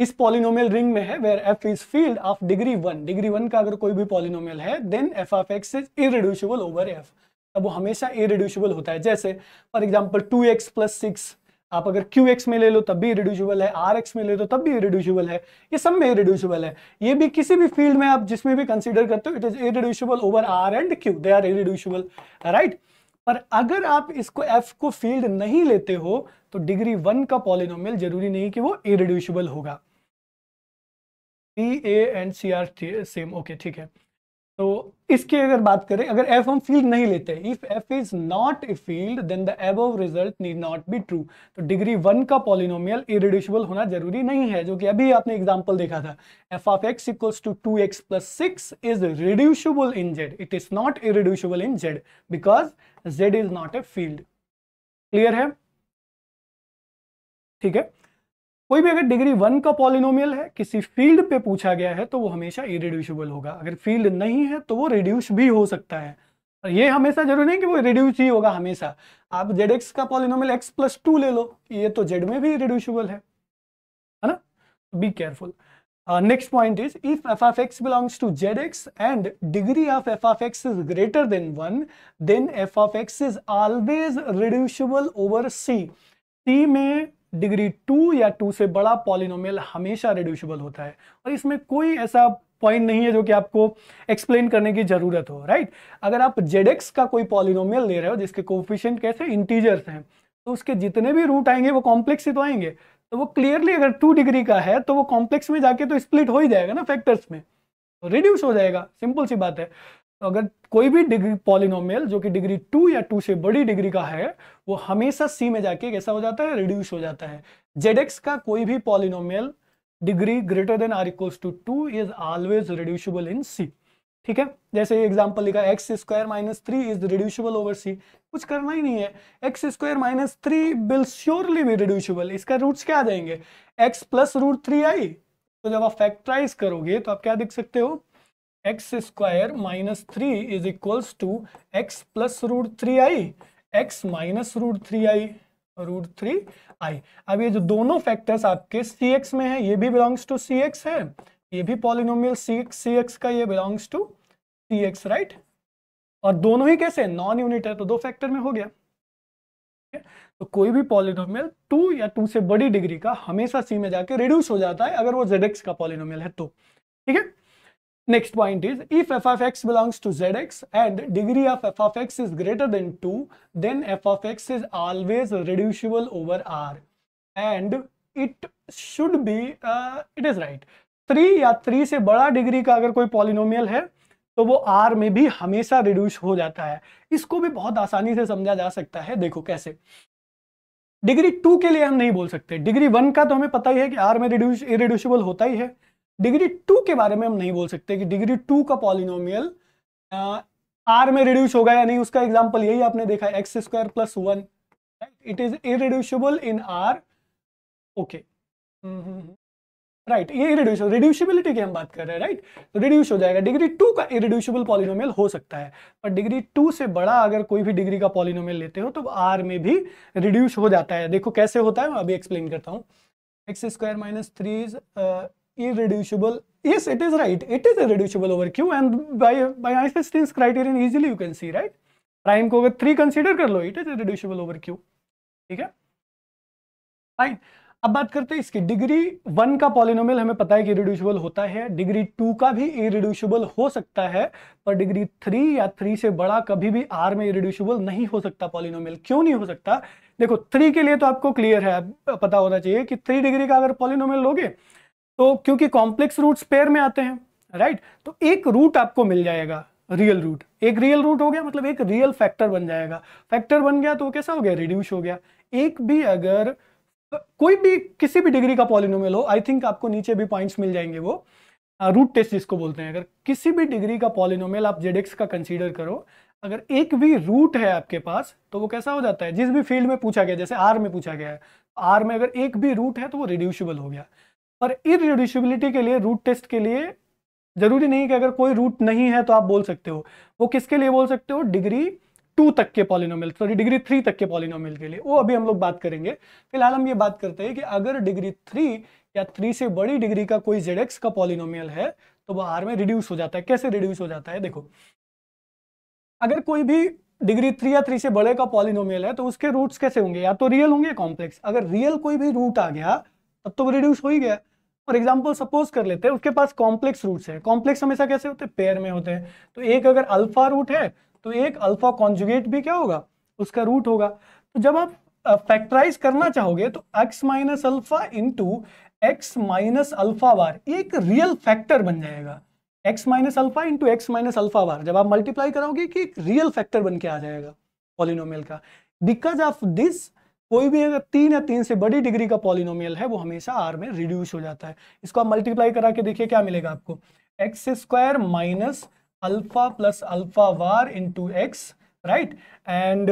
इस पॉलिनोमियल रिंग में है where F is field of degree one degree one का अगर कोई भी पॉलिनोमियल है then f of x is irreducible over F तब वो हमेशा इरिड्यूसिबल होता है जैसे for example two x plus six आप अगर क्यू एक्स में ले लो तब भी इरिड्यूसिबल है आर एक्स में ले लो तब भी इरिड्यूसिबल है ये सब में इरिड्यूसिबल है ये भी किसी भी फील्ड में आप जिसमें भी कंसिडर करते हो it is irreducible over R and Q they are irreducible right पर अगर आप इसको एफ को फील्ड नहीं लेते हो तो डिग्री वन का पॉलिनोमियल जरूरी नहीं कि वो इरिड्यूसिबल होगा p A and C are same okay ठीक है तो इसकी अगर बात करें अगर एफ हम फील्ड नहीं लेते if F is not a field then the above result need not be true तो डिग्री वन का पॉलिनोमियल इरिड्यूसिबल होना जरूरी नहीं है जो कि अभी आपने एग्जांपल देखा था f of x equals to two x plus six is reducible in Z it is not reducible in Z because Z is not a field clear है ठीक है कोई भी अगर डिग्री वन का पॉलिनोमियल है किसी फील्ड पे पूछा गया है तो वो हमेशा इरिड्यूसिबल होगा अगर फील्ड नहीं है तो वो रिड्यूस भी हो सकता है और ये हमेशा जरूरी नहीं कि वो रिड्यूस ही होगा हमेशा आप जेड एक्स का पॉलिनोमियल एक्स प्लस टू ले लो ये तो जेड में भी रिड्यूसिबल है है ना be careful next point is if F f x belongs to Z x and degree of f f x is greater than one then f f x is always reducible over C C में degree two या to से बड़ा polynomial हमेशा reducible होता है और इसमें कोई ऐसा पॉइंट नहीं है जो कि आपको एक्सप्लेन करने की ज़रूरत हो राइट अगर आप जेडेक्स का कोई पॉलिनोमियल ले रहे हो जिसके कोफिशियंट कैसे इंटीजर्स हैं तो उसके जितने भी रूट आएंगे वो कॉम्प्लेक्स ही तो आएंगे तो वो क्लियरली अगर टू डिग्री का है तो वो कॉम्प्लेक्स में जाके तो स्प्लिट हो ही जाएगा ना फैक्टर्स में रिड्यूस तो हो जाएगा सिंपल सी बात है तो अगर कोई भी डिग्री पॉलिनोमियल जो कि डिग्री टू या टू से बड़ी डिग्री का है वो हमेशा सी में जाके कैसा हो जाता है रिड्यूस हो जाता है जेड एक्स का कोई भी polynomial degree greater than or equals to two is always reducible in C ठीक है जैसे एग्जाम्पल लिखा x square minus three is reducible over C कुछ करना ही नहीं है x square minus three will surely भी रिड्यूसिबल इसका रूट्स क्या आ जाएंगे x plus root three i तो जब आप फैक्ट्राइज करोगे तो आप क्या देख सकते हो x square minus three is equals to x plus root three i x minus root three i root three i अब ये जो दोनों फैक्टर्स आपके सी एक्स में है ये भी बिलोंग्स टू सी एक्स है ये भी polynomial C x C x का ये belongs to C x right और दोनों ही कैसे नॉन यूनिट है तो दो फैक्टर में हो गया तो कोई भी पॉलिनोमियल टू या टू से बड़ी डिग्री का हमेशा सी में जाके रिड्यूस हो जाता है अगर वो जेड एक्स का पॉलिनोमियल है तो ठीक है Next point is if f of x belongs to zx and degree of f of x is greater than 2 then f of x is always reducible over r and it should be uh, it is right 3 या 3 से बड़ा degree का अगर कोई polynomial है तो वो are में भी हमेशा रिड्यूस हो जाता है इसको भी बहुत आसानी से समझा जा सकता है देखो कैसे डिग्री टू के लिए हम नहीं बोल सकते डिग्री वन का तो हमें पता ही है कि आर में रिड्यूस इरिड्यूसिबल होता ही है डिग्री टू के बारे में हम नहीं बोल सकते कि डिग्री टू का पॉलिनोमियल आर में रिड्यूस होगा या नहीं उसका एग्जाम्पल यही आपने देखा x square plus one it is irreducible in R okay right ये इरिड्यूसिबल रिड्यूसिबिलिटी की हम बात कर रहे हैं राइट तो रिड्यूस हो जाएगा डिग्री टू का इरिड्यूसिबल पॉलिनोमियल हो सकता है पर डिग्री टू से बड़ा अगर कोई भी डिग्री का पॉलिनोमियल लेते हो तो आर में भी रिड्यूस हो जाता है देखो कैसे होता है मैं अभी एक्सप्लेन करता हूँ x square minus three is irreducible yes it is right it is irreducible over q and by by Einstein's criterion easily you can see right prime ko agar 3 consider kar lo it is irreducible over q theek hai fine अब बात करते हैं इसकी degree one का polynomial हमें पता है कि रिड्यूशबल होता है डिग्री टू का भी इरिड्यूशिबल हो सकता है पर डिग्री थ्री या थ्री से बड़ा कभी भी आर में इरिड्यूशिबल नहीं हो सकता पॉलिनोमियल क्यों नहीं हो सकता देखो थ्री के लिए तो आपको क्लियर है पता होना चाहिए कि थ्री डिग्री का अगर पॉलिनोमियल लोगे तो क्योंकि कॉम्प्लेक्स रूट पेयर में आते हैं राइट तो एक रूट आपको मिल जाएगा रियल रूट एक रियल रूट हो गया मतलब एक रियल फैक्टर बन जाएगा फैक्टर बन गया तो कैसा हो गया रिड्यूस हो गया एक भी अगर कोई भी किसी भी डिग्री का पॉलिनोमियल हो आई थिंक आपको नीचे भी पॉइंट्स मिल जाएंगे वो रूट टेस्ट जिसको बोलते हैं अगर किसी भी डिग्री का पॉलिनोमियल आप जेडेक्स का कंसीडर करो अगर एक भी रूट है आपके पास तो वो कैसा हो जाता है जिस भी फील्ड में पूछा गया जैसे आर में पूछा गया है आर में अगर एक भी रूट है तो वो रिड्यूशबल हो गया और इरिड्यूसिबिलिटी के लिए रूट टेस्ट के लिए जरूरी नहीं कि अगर कोई रूट नहीं है तो आप बोल सकते हो वो किसके लिए बोल सकते हो डिग्री टू तक के पॉलिनोमियल सॉरी डिग्री थ्री तक के पॉलिनोमियल के लिए वो अभी हम लोग बात करेंगे फिलहाल हम ये बात करते हैं कि अगर डिग्री थ्री या थ्री से बड़ी डिग्री का कोई जेड का पॉलिनोमियल है तो वो आर में रिड्यूस हो जाता है कैसे रिड्यूस हो जाता है देखो अगर कोई भी डिग्री थ्री या थ्री से बड़े का पॉलिनोमियल है तो उसके रूट्स कैसे होंगे या तो रियल होंगे कॉम्प्लेक्स अगर रियल कोई भी रूट आ गया तब तो वो रिड्यूस हो ही गया फॉर एग्जाम्पल सपोज कर लेते हैं उसके पास कॉम्प्लेक्स रूट्स हैं कॉम्प्लेक्स हमेशा कैसे होते हैं पेयर में होते हैं तो एक अगर अल्फा रूट है तो एक अल्फा कॉन्जुगेट भी क्या होगा उसका रूट होगा तो जब आप फैक्टराइज करना चाहोगे तो x minus alpha into x minus alpha bar एक रियल फैक्टर बन जाएगा x minus alpha into x minus alpha bar जब आप मल्टीप्लाई कराओगे कि एक रियल फैक्टर बन के आ जाएगा पॉलिनोमियल का बिकॉज ऑफ दिस कोई भी अगर तीन या तीन से बड़ी डिग्री का पॉलिनोमियल है वो हमेशा आर में रिड्यूस हो जाता है इसको आप मल्टीप्लाई करा के देखिए क्या मिलेगा आपको x square minus alpha plus alpha bar into x right and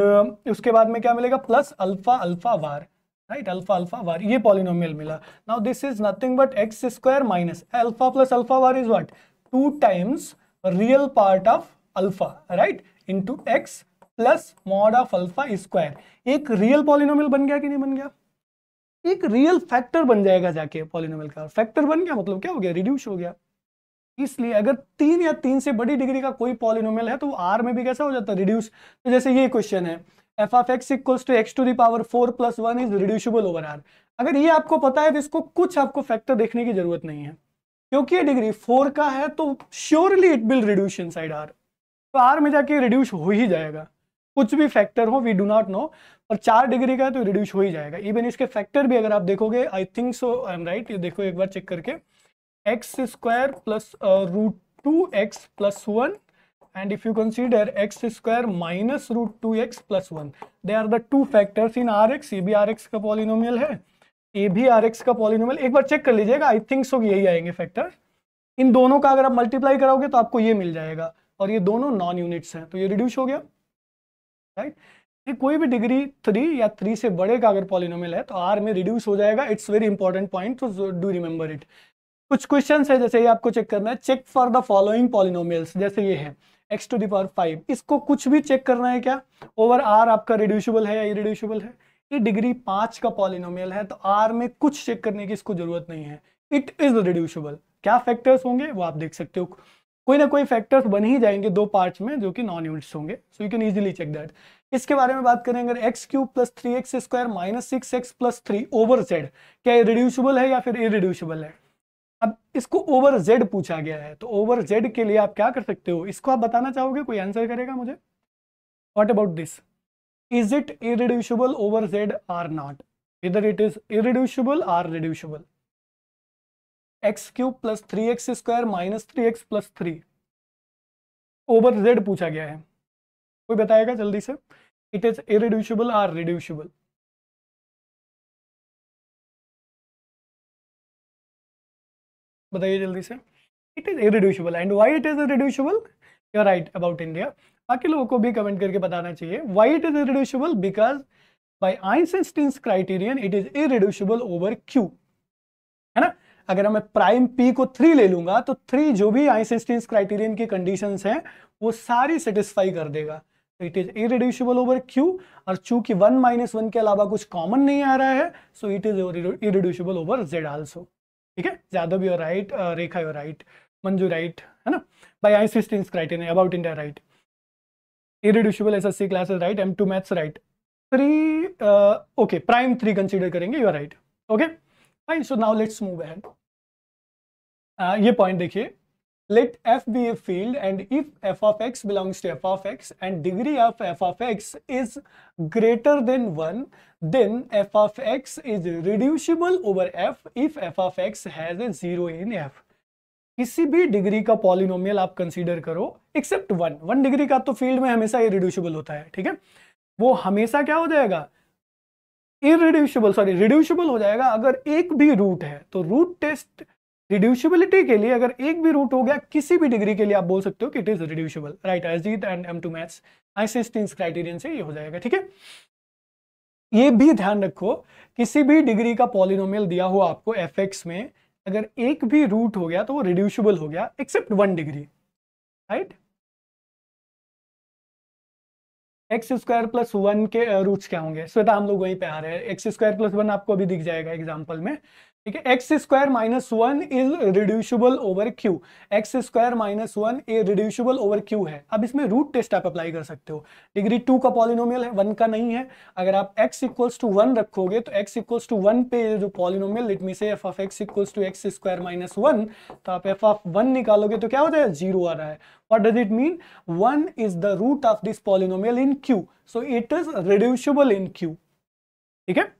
उसके बाद में क्या मिलेगा plus alpha alpha bar right alpha alpha bar ये पॉलिनोमियल मिला now this is nothing but x square minus alpha plus alpha bar is what two times real part of alpha right into x plus mod of alpha square एक real polynomial बन गया कि नहीं बन गया एक real factor बन जाएगा जाके पॉलिनोमियल का फैक्टर बन गया मतलब क्या हो गया रिड्यूस हो गया इसलिए अगर तीन या तीन से बड़ी डिग्री का कोई पॉलिनोमियल है तो आर में भी कैसा हो जाता है रिड्यूस तो जैसे ये क्वेश्चन है f of x equals to x to the power four plus one is reducible over R अगर ये आपको पता है तो इसको कुछ आपको फैक्टर देखने की जरूरत नहीं है क्योंकि ये डिग्री फोर का है तो surely it will reduce inside R तो आर में जाके रिड्यूस हो ही जाएगा कुछ भी फैक्टर हो वी डू नॉट नो और चार डिग्री का है तो रिड्यूस हो ही जाएगा इवन इसके फैक्टर भी अगर आप देखोगे I think so I am right ये देखो एक बार चेक करके x square plus root two x plus one and if you if x square minus root two x plus one they are the two factors in R x ये भी R x का polynomial है ए भी R x का polynomial एक बार check कर लीजिएगा आई थिंक सो यही आएंगे फैक्टर इन दोनों का अगर आप मल्टीप्लाई कराओगे तो आपको ये मिल जाएगा और ये दोनों नॉन यूनिट्स हैं तो ये रिड्यूस हो गया राइट ये कोई भी डिग्री थ्री या थ्री से बड़े का अगर पॉलिनोमियल है तो आर में रिड्यूस हो जाएगा इट्स वेरी इंपॉर्टेंट पॉइंट तो डू रिमेंबर इट कुछ क्वेश्चन है जैसे ये आपको चेक करना है check for the following polynomials जैसे ये है एक्स टू दावर फाइव इसको कुछ भी चेक करना है क्या ओवर आर आपका रिड्यूशबल है या इरिड्यूशबल है ये डिग्री पांच का पॉलिनोमियल है तो आर में कुछ चेक करने की इसको जरूरत नहीं है इट इज रिड्यूशबल क्या फैक्टर्स होंगे वो आप देख सकते हो कोई ना कोई फैक्टर्स बन ही जाएंगे दो पार्ट्स में जो कि नॉन यूनिट्स होंगे so you can easily check that इसके बारे में बात करें अगर x cube plus three x square minus six x plus three over Z क्या रिड्यूसिबल है या फिर इरिड्यूसिबल है अब इसको ओवर जेड पूछा गया है तो ओवर जेड के लिए आप क्या कर सकते हो इसको आप बताना चाहोगे कोई आंसर करेगा मुझे what about this is it irreducible over Z or not इधर it is irreducible or reducible x cube plus three x square minus three x plus three over Z पूछा गया है कोई बताएगा जल्दी से it is irreducible or reducible बताइए जल्दी से it is irreducible and why it is irreducible you are right about India बाकी लोगों को भी कमेंट करके बताना चाहिए Y it is irreducible because by Eisenstein criterion it is irreducible over Q है ना अगर मैं प्राइम पी को थ्री ले लूंगा तो थ्री जो भी आइंसटीन क्राइटेरियन की कंडीशन है वो सारी सेटिस्फाई कर देगा it is irreducible over Q और चूंकि वन माइनस वन के अलावा कुछ कॉमन नहीं आ रहा है so it is irreducible over Z also ठीक है ज्यादा भी right Rekha your right Manju right है ना by Eisenstein criterion about India right irreducible S S C classes right M two maths right three okay prime three consider करेंगे you're right okay okay? Fine so now let's move ahead ये point देखिए let F be a field and if f of x belongs to f of x and degree of f of x is greater than one then f of x is reducible over F if f of x has a zero in F किसी भी degree का polynomial आप consider करो except one one degree का तो field में हमेशा ही reducible होता है ठीक है वो हमेशा क्या हो जाएगा इरिड्यूसिबल सॉरी रिड्यूसिबल हो जाएगा अगर एक भी रूट है तो रूट टेस्ट रिड्यूसिबिलिटी के लिए अगर एक भी रूट हो गया किसी भी डिग्री के लिए आप बोल सकते हो कि it is reducible right Ajit and M two maths आईसिस्टिंग क्राइटेरियन से ये हो जाएगा ठीक है ये भी ध्यान रखो किसी भी डिग्री का पॉलिनोमियल दिया हुआ आपको एफ में अगर एक भी रूट हो गया तो वो रिड्यूसिबल हो गया except one degree right x square plus one के रूट्स क्या होंगे श्वेता हम लोग वहीं पे आ रहे हैं एक्स स्क्वायर प्लस वन आपको अभी दिख जाएगा एग्जाम्पल में ठीक है x square minus one is reducible over Q x square minus one a reducible over Q है अब इसमें रूट टेस्ट आप अप्लाई कर सकते हो डिग्री टू का पॉलिनोमियल है वन का नहीं है अगर आप एक्स इक्वल्स टू वन रखोगे तो एक्स इक्वल्स टू वन पे जो polynomial let me say f of x equals to x square minus one तो आप एफ ऑफ वन निकालोगे तो क्या होता है जीरो आ रहा है what does it mean one is the root of this polynomial in Q so it is reducible in Q ठीक है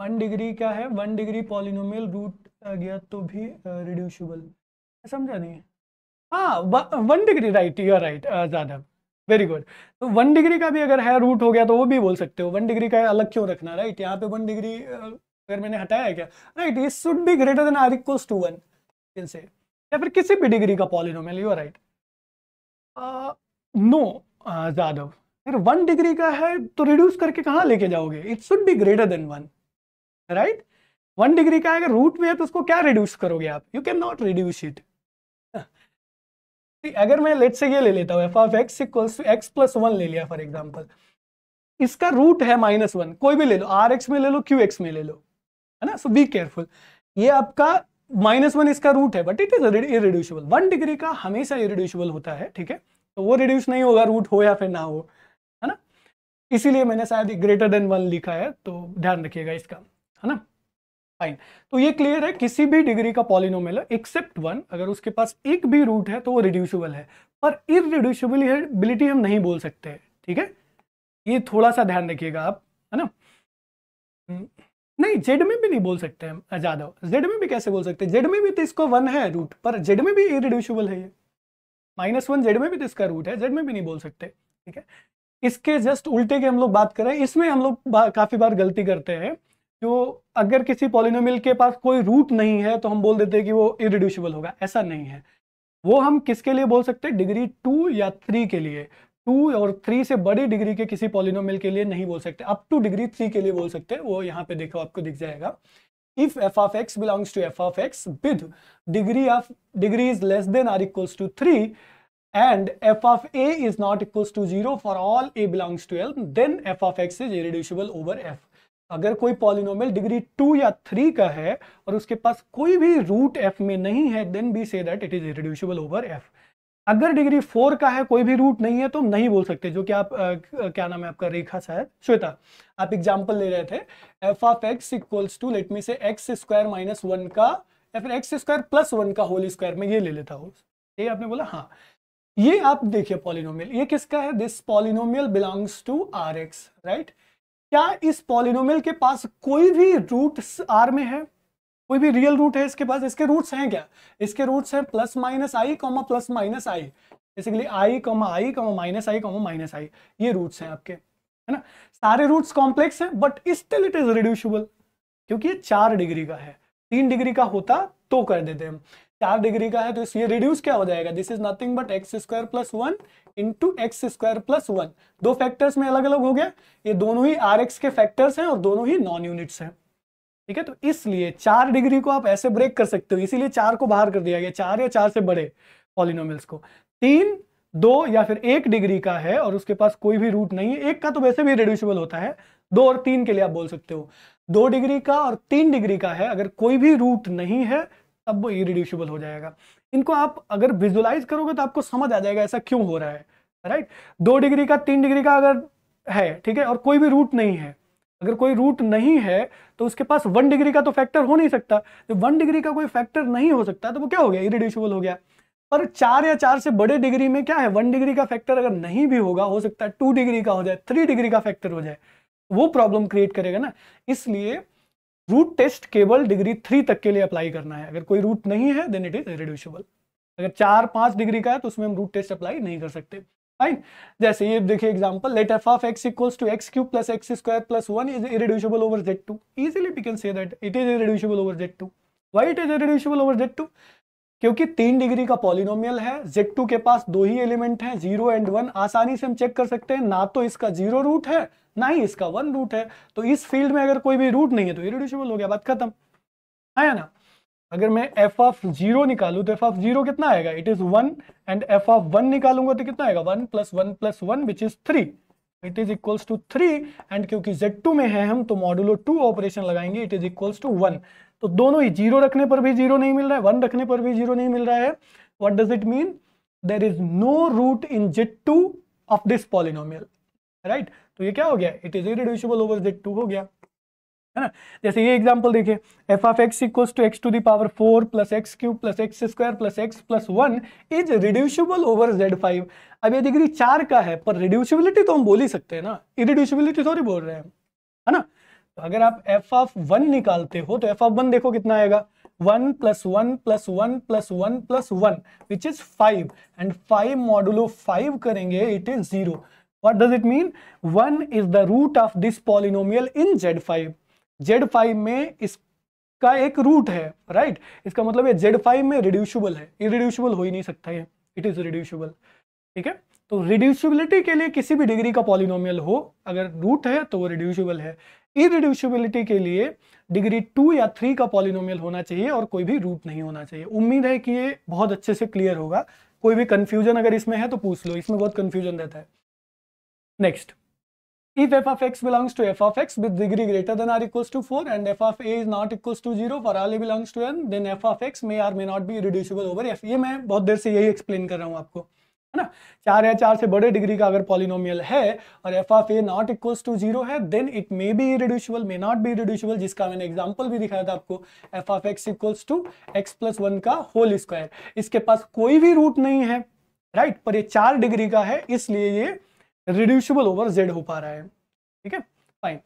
वन डिग्री क्या है वन डिग्री पॉलिनोमियल रूट गया तो भी रिड्यूशबल समझा नहीं हाँ one degree right you right ज़्यादा वेरी गुड तो वन डिग्री का भी अगर है रूट हो गया तो वो भी बोल सकते हो वन डिग्री का अलग क्यों रखना राइट यहाँ पे वन डिग्री अगर मैंने हटाया क्या right it should be greater than or equals to one इनसे या फिर किसी भी डिग्री का polynomial you right no Jadhav फिर वन डिग्री का है तो रिड्यूस करके कहाँ लेके जाओगे it should be greater than one right one degree का अगर रूट में है तो उसको क्या रिड्यूस करोगे आप you can not reduce it अगर मैं लेट से ये ले लेता हूँ f of x equals to x plus one ले लिया फॉर एग्जाम्पल इसका रूट है माइनस वन कोई भी ले लो आर एक्स में ले लो क्यू एक्स में ले लो है ना सो बी केयरफुल ये आपका माइनस वन इसका रूट है but it is irreducible one degree का हमेशा इरिड्यूसिबल होता है ठीक है तो वो रिड्यूस नहीं होगा रूट हो या फिर ना हो है ना इसीलिए मैंने शायद ग्रेटर देन वन लिखा है तो ध्यान रखिएगा इसका है ना फाइन तो ये क्लियर है किसी भी डिग्री का पॉलिनोमियल एक्सेप्ट वन अगर उसके पास एक भी रूट है तो वो रिड्यूसिबल है पर इन इरिड्यूसिबिलिटी हम नहीं बोल सकते ठीक है ये थोड़ा सा ध्यान रखिएगा आप है ना हम्म। नहीं जेड में भी नहीं बोल सकते हम ज़्यादा जेड में भी कैसे बोल सकते जेड में भी तो इसको वन है रूट पर जेड में भी इरिड्यूसिबल है ये माइनस वन जेड में भी तो इसका रूट है जेड में भी नहीं बोल सकते ठीक है इसके जस्ट उल्टे के हम लोग बात करें इसमें हम लोग बा, काफ़ी बार गलती करते हैं जो तो अगर किसी पॉलिनोमियल के पास कोई रूट नहीं है तो हम बोल देते हैं कि वो इरिड्यूसिबल होगा ऐसा नहीं है वो हम किसके लिए बोल सकते हैं डिग्री टू या थ्री के लिए टू और थ्री से बड़ी डिग्री के किसी पॉलिनोमियल के लिए नहीं बोल सकते अप टू डिग्री थ्री के लिए बोल सकते हैं वो यहाँ पे देखो आपको दिख जाएगा if f of x belongs to f of x with degree of degree is less than or equals to 3 and f of a is not equals to 0 for all a belongs to l then f of x is irreducible over f अगर कोई polynomial degree two या three का है और उसके पास कोई भी root F में नहीं है then be say that it is reducible over F अगर डिग्री फोर का है कोई भी रूट नहीं है तो नहीं बोल सकते जो कि आप आ, क्या नाम है आपका रेखा शायद श्वेता आप एग्जांपल ले रहे थे f of x equals to let me say x square minus one का या फिर एक्स स्क्वायर प्लस वन का होल स्क्वायर में ये ले लेता हूँ ये आपने बोला हाँ ये आप देखिए पॉलिनोमियल ये किसका है this polynomial belongs to R x right क्या इस पॉलिनोमियल के पास कोई भी रूट आर में है कोई भी रियल रूट है इसके पास इसके रूट्स हैं क्या इसके रूट्स हैं plus minus i comma plus minus i basically i comma i comma minus i comma minus i ये रूट्स हैं आपके है ना सारे रूट्स कॉम्प्लेक्स हैं but still it is reducible क्योंकि ये चार डिग्री का है तीन डिग्री का होता तो कर देते हम चार डिग्री का है तो ये रिड्यूस क्या हो जाएगा this is nothing but x square plus one into x square plus one दो फैक्टर्स में अलग अलग हो गया ये दोनों ही आर एक्स के फैक्टर्स हैं और दोनों ही नॉन यूनिट्स हैं ठीक है तो इसलिए चार डिग्री को आप ऐसे ब्रेक कर सकते हो इसीलिए चार को बाहर कर दिया गया चार या चार से बड़े पॉलिनोमिल्स को तीन दो या फिर एक डिग्री का है और उसके पास कोई भी रूट नहीं है एक का तो वैसे भी रिड्यूसिबल होता है दो और तीन के लिए आप बोल सकते हो दो डिग्री का और तीन डिग्री का है अगर कोई भी रूट नहीं है तब वो इरिड्यूसिबल हो जाएगा इनको आप अगर विजुलाइज करोगे तो आपको समझ आ जाएगा ऐसा क्यों हो रहा है राइट दो डिग्री का तीन डिग्री का अगर है ठीक है और कोई भी रूट नहीं है अगर कोई रूट नहीं है तो उसके पास वन डिग्री का तो फैक्टर हो नहीं सकता जब वन डिग्री का कोई फैक्टर नहीं हो सकता तो वो क्या हो गया इरिड्यूसिबल हो गया पर चार या चार से बड़े डिग्री में क्या है वन डिग्री का फैक्टर अगर नहीं भी होगा हो सकता है टू डिग्री का हो जाए थ्री डिग्री का फैक्टर हो जाए वो प्रॉब्लम क्रिएट करेगा ना इसलिए रूट टेस्ट केवल डिग्री थ्री तक के लिए अप्लाई करना है अगर कोई रूट नहीं है देन इट इज रिड्यूशबल अगर चार पांच डिग्री का है तो उसमें हम रूट टेस्ट अप्लाई नहीं कर सकते फाइन जैसे ये देखिए example let f of x equals to x cube plus x square plus one is irreducible over Z two easily we can say that it is irreducible over Z two why it is is over Z two क्योंकि तीन degree का polynomial है Z to के पास दो ही element हैं zero and one आसानी से हम चेक कर सकते हैं ना तो इसका जीरो रूट है ना ही इसका वन रूट है तो इस फील्ड में अगर कोई भी रूट नहीं है तो इरिड्यूसिबल हो गया बात खत्म आया ना अगर मैं एफ ऑफ जीरो निकालू तो एफ ऑफ जीरो कितना आएगा it is one and f of one निकालूंगा तो कितना आएगा one plus one plus one which is three it is equals to three and क्योंकि जेड टू में है हम तो मॉडुलो टू ऑपरेशन लगाएंगे it is equals to one तो दोनों ही जीरो रखने पर भी जीरो नहीं मिल रहा है वन रखने पर भी जीरो नहीं मिल रहा है what does it mean there is no root in Z two of this polynomial right तो ये क्या हो गया it is irreducible over Z two हो गया है ना जैसे ये एग्जाम्पल देखिए f of x equals to x to the power four plus x cube plus x square plus x plus one is reducible over Z five अब ये degree चार का है पर रिड्यूशिबिलिटी तो हम बोल ही सकते हैं ना इरिड्यूसिबिलिटी थोड़ी बोल रहे हैं है ना तो अगर आप एफ ऑफ वन निकालते हो तो एफ ऑफ वन देखो कितना आएगा one plus one plus one plus one plus one which is five and five modulo five करेंगे it is zero what does it mean one is the root of this of in Z five Z five में इसका एक root है right right? इसका मतलब है five में रिड्यूशबल है इरिड्यूशबल हो ही नहीं सकता है इट इज रिड्यूशबल ठीक है तो रिड्यूसिबिलिटी के लिए किसी भी डिग्री का पॉलिनोमियल हो अगर रूट है तो वो रिड्यूसिबल है इरिड्यूसिबिलिटी के लिए डिग्री टू या थ्री का पॉलिनोमियल होना चाहिए और कोई भी रूट नहीं होना चाहिए उम्मीद है कि ये बहुत अच्छे से क्लियर होगा कोई भी कंफ्यूजन अगर इसमें है तो पूछ लो इसमें बहुत कंफ्यूजन रहता है next if f of x belongs to f of x with degree greater than or equals to four and f of a is not equals to zero for all a belongs to N then f of x may or may not be irreducible over F ये मैं बहुत देर से यही explain कर रहा हूँ आपको है ना चार या चार से बड़े डिग्री का अगर पॉलिनोमियल है और f of a not equals to zero है then it may be reducible may not be reducible जिसका मैंने एग्जांपल भी दिखाया था आपको f of x equals to x plus one का होल स्क्वायर इसके पास कोई भी रूट नहीं है राइट पर ये चार डिग्री का है इसलिए ये रिड्यूशिबल ओवर जेड हो पा रहा है ठीक है फाइन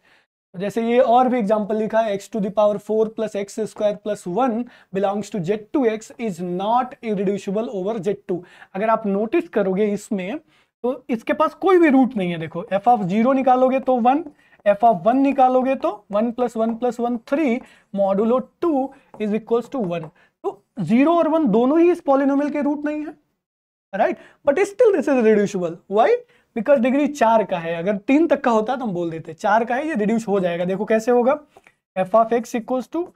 तो जैसे ये और भी एग्जाम्पल लिखा है x to the power four plus x square plus one belongs to Z two x is not irreducible over Z two अगर आप नोटिस करोगे इसमें तो इसके पास कोई भी रूट नहीं है देखो एफ ऑफ जीरो निकालोगे तो वन एफ ऑफ वन निकालोगे तो one plus one plus one three modulo two is equals to one तो जीरो और वन दोनों ही इस पॉलिनोमल के रूट नहीं है right but still this is reducible why because degree चार का है अगर तीन तक का होता तो हम बोल देते चार का है ये रिड्यूस हो जाएगा देखो कैसे होगा f of x equals to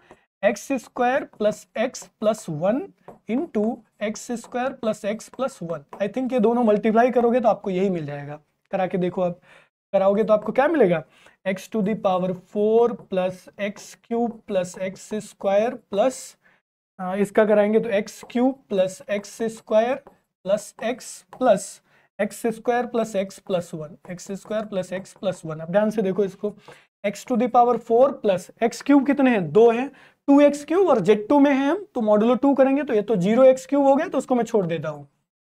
x square plus x plus one into x square plus x plus one I think ये दोनों मल्टीप्लाई करोगे तो आपको यही मिल जाएगा करा के देखो आप कराओगे तो आपको क्या मिलेगा x to the power four plus x cube plus x square plus इसका कराएंगे तो x cube plus x square plus x plus x square plus x plus one x square plus x plus one अब ध्यान से देखो इसको x to the power four plus x cube कितने हैं दो हैं टू एक्स क्यूब और जेड टू में है हम तो मॉडुलो टू करेंगे तो ये तो जीरो एक्स क्यूब हो गया तो उसको मैं छोड़ देता हूँ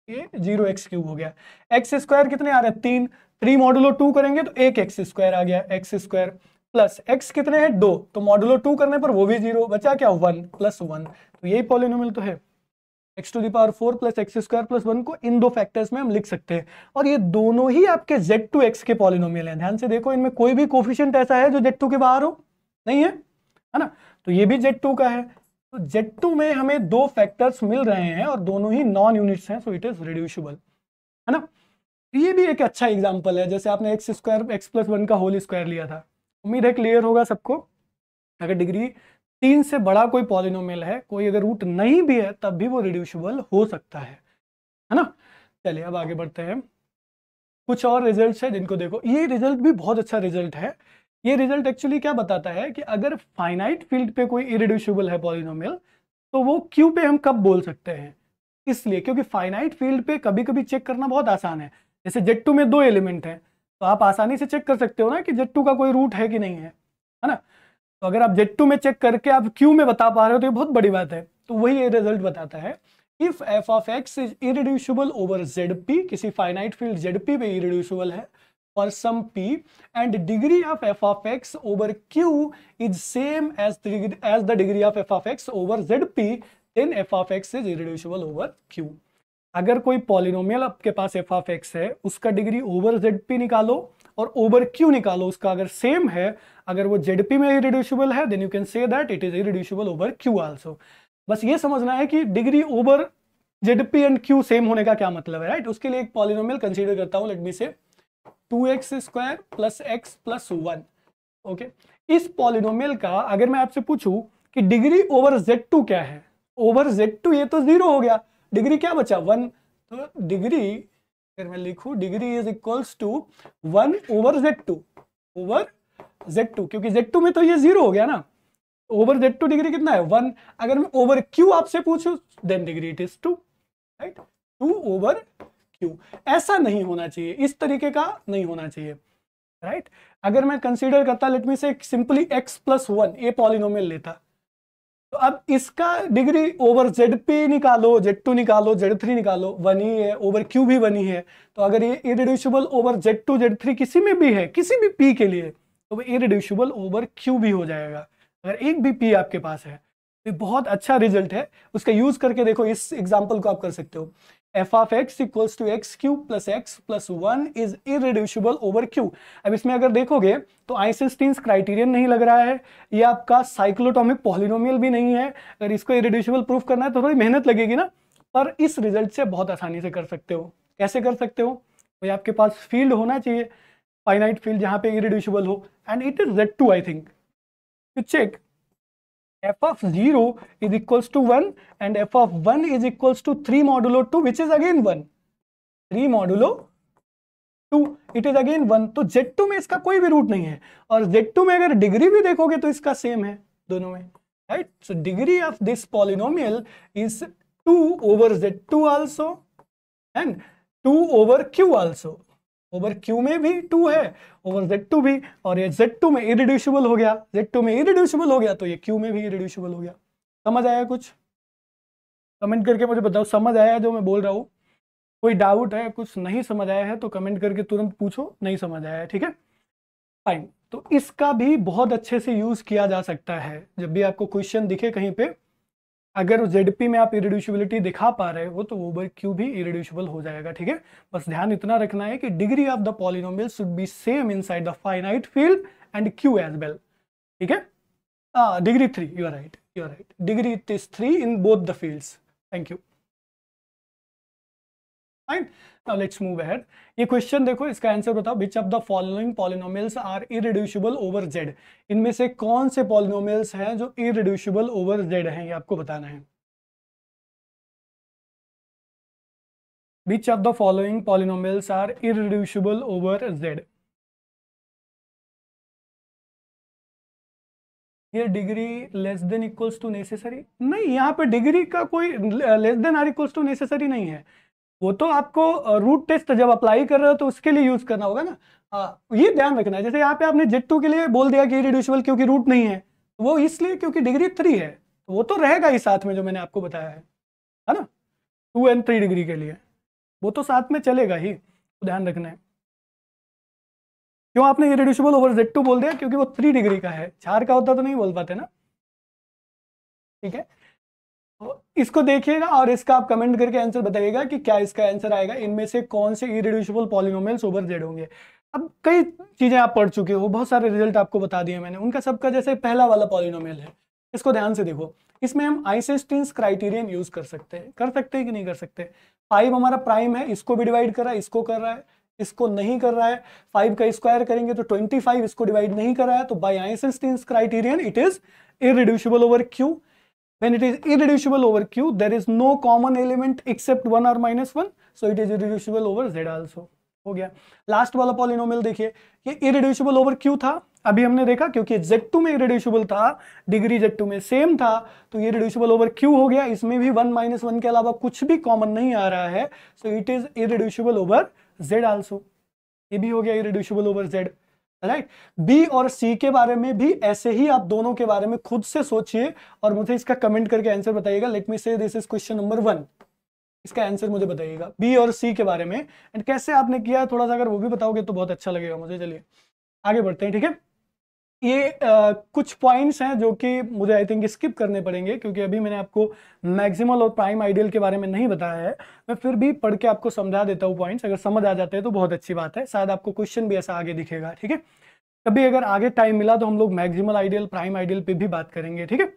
ये जीरो एक्स क्यूब हो गया एक्स स्क्वायर कितने आ रहे हैं तीन थ्री मॉडुलो टू करेंगे तो एक एक्स स्क्वायर आ गया एक्स स्क्वायर प्लस एक्स कितने हैं दो तो मॉडुलो टू करने पर वो भी जीरो बचा क्या वन प्लस वन तो यही पॉलिनोमियल तो है x to the power four plus x square plus one को इन दो फैक्टर्स में हम लिख सकते हैं और ये दोनों ही आपके जेड टू एक्स के पॉलिनोमियल हैं ध्यान से देखो इनमें कोई भी कोफिशियंट ऐसा है जो जेड टू के बाहर हो नहीं है है ना तो ये भी जेड टू का है तो जेड टू में हमें दो फैक्टर्स मिल रहे हैं और दोनों ही नॉन यूनिट्स हैं सो इट इज रिड्यूशबल है ना तो ये भी एक अच्छा एग्जाम्पल है जैसे आपने x square x plus one का होल स्क्वायर लिया था उम्मीद है क्लियर होगा सबको अगर डिग्री तीन से बड़ा कोई पॉलिनोमियल है कोई अगर रूट नहीं भी है तब भी वो रिड्यूशबल हो सकता है है ना चलिए अब आगे बढ़ते हैं कुछ और रिजल्ट है जिनको देखो ये रिजल्ट भी बहुत अच्छा रिजल्ट है ये रिजल्ट एक्चुअली क्या बताता है कि अगर फाइनाइट फील्ड पे कोई इरिड्यूशबल है पॉलिनोमियल तो वो क्यू पे हम कब बोल सकते हैं इसलिए क्योंकि फाइनाइट फील्ड पे कभी कभी चेक करना बहुत आसान है जैसे जेट टू में दो एलिमेंट हैं तो आप आसानी से चेक कर सकते हो ना कि जेट टू का कोई रूट है कि नहीं है है ना तो अगर आप जेट टू में चेक करके आप क्यू में बता पा रहे हो तो ये बहुत बड़ी बात है तो वही ये रिजल्ट बताता है if f of x is irreducible over Z p किसी फाइनाइट फील्ड जेड पी में इरिड्यूसिबल है for some p and degree of f of x over Q is same as as the degree of f of x over Z p then f of x is is over Q अगर कोई polynomial आपके पास F of x है उसका degree over Z p निकालो और ओबर Q निकालो उसका अगर सेम है अगर वो जेडपी में इरिड्यूसिबल है then you can say that it is irreducible over Q also बस ये समझना है कि degree over Z p and Q same होने का क्या मतलब है राइट उसके लिए एक पॉलिनोमियल कंसिडर करता हूँ let me say two x square plus x plus one okay इस पॉलिनोमियल का अगर मैं आपसे पूछूं कि डिग्री ओवर जेड टू क्या है ओवर जेड टू ये तो जीरो हो गया डिग्री क्या बचा वन तो डिग्री फिर मैं लिखू degree is equals to one over Z two over Z two क्योंकि जेड टू में तो ये जीरो हो गया ना ओवर जेड टू डिग्री कितना है वन अगर मैं ओवर क्यू आपसे पूछू then degree it is two right two over Q ऐसा नहीं होना चाहिए इस तरीके का नहीं होना चाहिए राइट right? अगर मैं कंसिडर करता let me say simply x plus one a polynomial लेता तो अब इसका डिग्री ओवर जेड पी निकालो जेड टू निकालो जेड थ्री निकालो वन ही है ओवर क्यू भी वन ही है तो अगर ये irreducible over Z two Z three किसी में भी है किसी भी पी के लिए तो वो इरिड्यूसिबल ओवर क्यू भी हो जाएगा अगर एक भी पी आपके पास है तो बहुत अच्छा रिजल्ट है उसका यूज करके देखो इस एग्जाम्पल को आप कर सकते हो f of x equals to x cube plus x plus one is irreducible over Q अब इसमें अगर देखोगे तो आइंस्टीन्स क्राइटेरियन नहीं लग रहा है ये आपका साइक्लोटॉमिक पॉलिनोमियल भी नहीं है अगर इसको इरिड्यूसिबल प्रूफ करना है तो थोड़ी मेहनत लगेगी ना पर इस रिजल्ट से बहुत आसानी से कर सकते हो कैसे कर सकते हो भाई आपके पास फील्ड होना चाहिए फाइनाइट फील्ड जहाँ पे इरिड्यूसिबल हो and it is Z two I think you check f of 0 is equals to 1 and f of 1 is equals to 3 modulo 2 which is again 1 3 modulo 2 it is again 1 तो z2 में इसका कोई भी root नहीं है और Z two में अगर डिग्री भी देखोगे तो इसका सेम है दोनों में right so degree of this polynomial is two over two also and two over Q also over Q में भी टू है ओवर जेड टू भी और ये जेड टू में इरिड्यूसिबल हो गया जेड टू में इरिड्यूसिबल हो गया तो ये क्यू में भी इरिड्यूसिबल हो गया समझ आया कुछ कमेंट करके मुझे बताओ समझ आया जो मैं बोल रहा हूँ कोई डाउट है कुछ नहीं समझ आया है तो कमेंट करके तुरंत पूछो नहीं समझ आया है ठीक है फाइन तो इसका भी बहुत अच्छे से यूज किया जा सकता है जब भी आपको क्वेश्चन दिखे कहीं पे अगर जेड में आप इरेड्यूसिबिलिटी दिखा पा रहे हो तो ओवर क्यू भी इरेड्यूसिबल हो जाएगा ठीक है बस ध्यान इतना रखना है कि degree of the polynomial should be same inside the finite field and Q as well ठीक है degree three you are right you are right degree it is three in both the field thank you fine now let's move ahead ये question देखो इसका answer बताओ which of the following polynomials are irreducible over Z इनमें से कौन से polynomials हैं जो इरिड्यूसिबल ओवर जेड हैं ये आपको बताना है which of the following polynomials are irreducible over Z ये degree less than equals to necessary नहीं यहाँ पे डिग्री का कोई less than or equals to necessary नहीं है वो तो आपको रूट टेस्ट जब अप्लाई कर रहे हो तो उसके लिए यूज करना होगा ना आ, ये ध्यान रखना है जैसे यहाँ पे आपने जेट टू के लिए बोल दिया कि रिड्यूशल क्योंकि रूट नहीं है तो वो इसलिए क्योंकि डिग्री थ्री है तो वो तो रहेगा ही साथ में जो मैंने आपको बताया है है ना टू एंड थ्री डिग्री के लिए वो तो साथ में चलेगा ही तो ध्यान रखना है क्यों आपने रिड्यूशल ओवर जेट टू बोल दिया क्योंकि वो थ्री डिग्री का है चार का होता तो नहीं बोल पाते ना ठीक है तो इसको देखिएगा और इसका आप कमेंट करके आंसर बताइएगा कि क्या इसका आंसर आएगा इनमें से कौन से इरिड्यूसिबल पॉलिनोमियल ओवर जेड होंगे अब कई चीज़ें आप पढ़ चुके हो बहुत सारे रिजल्ट आपको बता दिए मैंने उनका सबका जैसे पहला वाला पॉलिनोमियल है इसको ध्यान से देखो इसमें हम आइसेस्टिंस क्राइटेरियन यूज कर सकते हैं कर सकते हैं कि नहीं कर सकते फाइव हमारा प्राइम है इसको भी डिवाइड कर रहा है इसको कर रहा है इसको नहीं कर रहा है फाइव का स्क्वायर करेंगे तो ट्वेंटी फाइव इसको डिवाइड नहीं कर रहा है तो by Eisenstein's criterion it is irreducible over Q then it is irreducible over q there is no common element except 1 or minus 1 so it is irreducible over z also हो गया last वाला polynomial देखिए ये irreducible over Q था अभी हमने देखा क्योंकि Z2 में इरेड्यूसिबल था डिग्री Z2 में सेम था तो ये रिड्यूसिबल ओवर Q हो गया इसमें भी वन माइनस वन के अलावा कुछ भी कॉमन नहीं आ रहा है so it is irreducible over Z also ये भी हो गया irreducible over Z right B और सी के बारे में भी ऐसे ही आप दोनों के बारे में खुद से सोचिए और मुझे इसका कमेंट करके आंसर बताइएगा let me say this is question number one इसका आंसर मुझे बताइएगा बी और सी के बारे में एंड कैसे आपने किया थोड़ा सा अगर वो भी बताओगे तो बहुत अच्छा लगेगा मुझे चलिए आगे बढ़ते हैं ठीक है थीके? ये आ, कुछ पॉइंट्स हैं जो कि मुझे आई थिंक स्किप करने पड़ेंगे क्योंकि अभी मैंने आपको मैक्सिमल और प्राइम आइडियल के बारे में नहीं बताया है मैं फिर भी पढ़ के आपको समझा देता हूँ पॉइंट्स अगर समझ आ जाते हैं तो बहुत अच्छी बात है शायद आपको क्वेश्चन भी ऐसा आगे दिखेगा ठीक है कभी अगर आगे टाइम मिला तो हम लोग मैक्सिमल आइडियल प्राइम आइडियल पर भी बात करेंगे ठीक है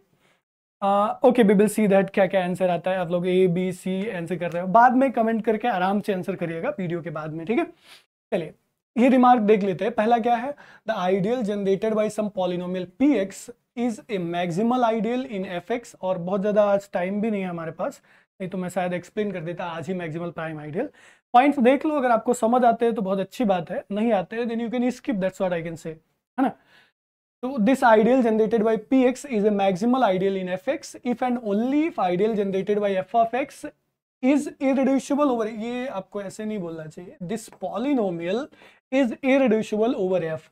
ओके वी सी दैट क्या क्या आंसर आता है आप लोग ए बी सी आंसर कर रहे हो बाद में कमेंट करके आराम से आंसर करिएगा वीडियो के बाद में ठीक है चलिए ये रिमार्क देख लेते हैं पहला क्या है the ideal generated by some polynomial P X is a maximal ideal in F X और बहुत ज़्यादा आज टाइम भी नहीं है हमारे पास नहीं तो मैं शायद एक्सप्लेन कर देता आज ही मैक्सिमल प्राइम आइडियल पॉइंट्स देख लो अगर आपको समझ आते हैं तो बहुत अच्छी बात है नहीं आते हैं then you can skip that's what I can say है ना तो this ideal generated ideal P X is a a ideal in F X if and only if ideal generated by F of x is irreducible over ये आपको ऐसे नहीं बोलना चाहिए this polynomial is irreducible over F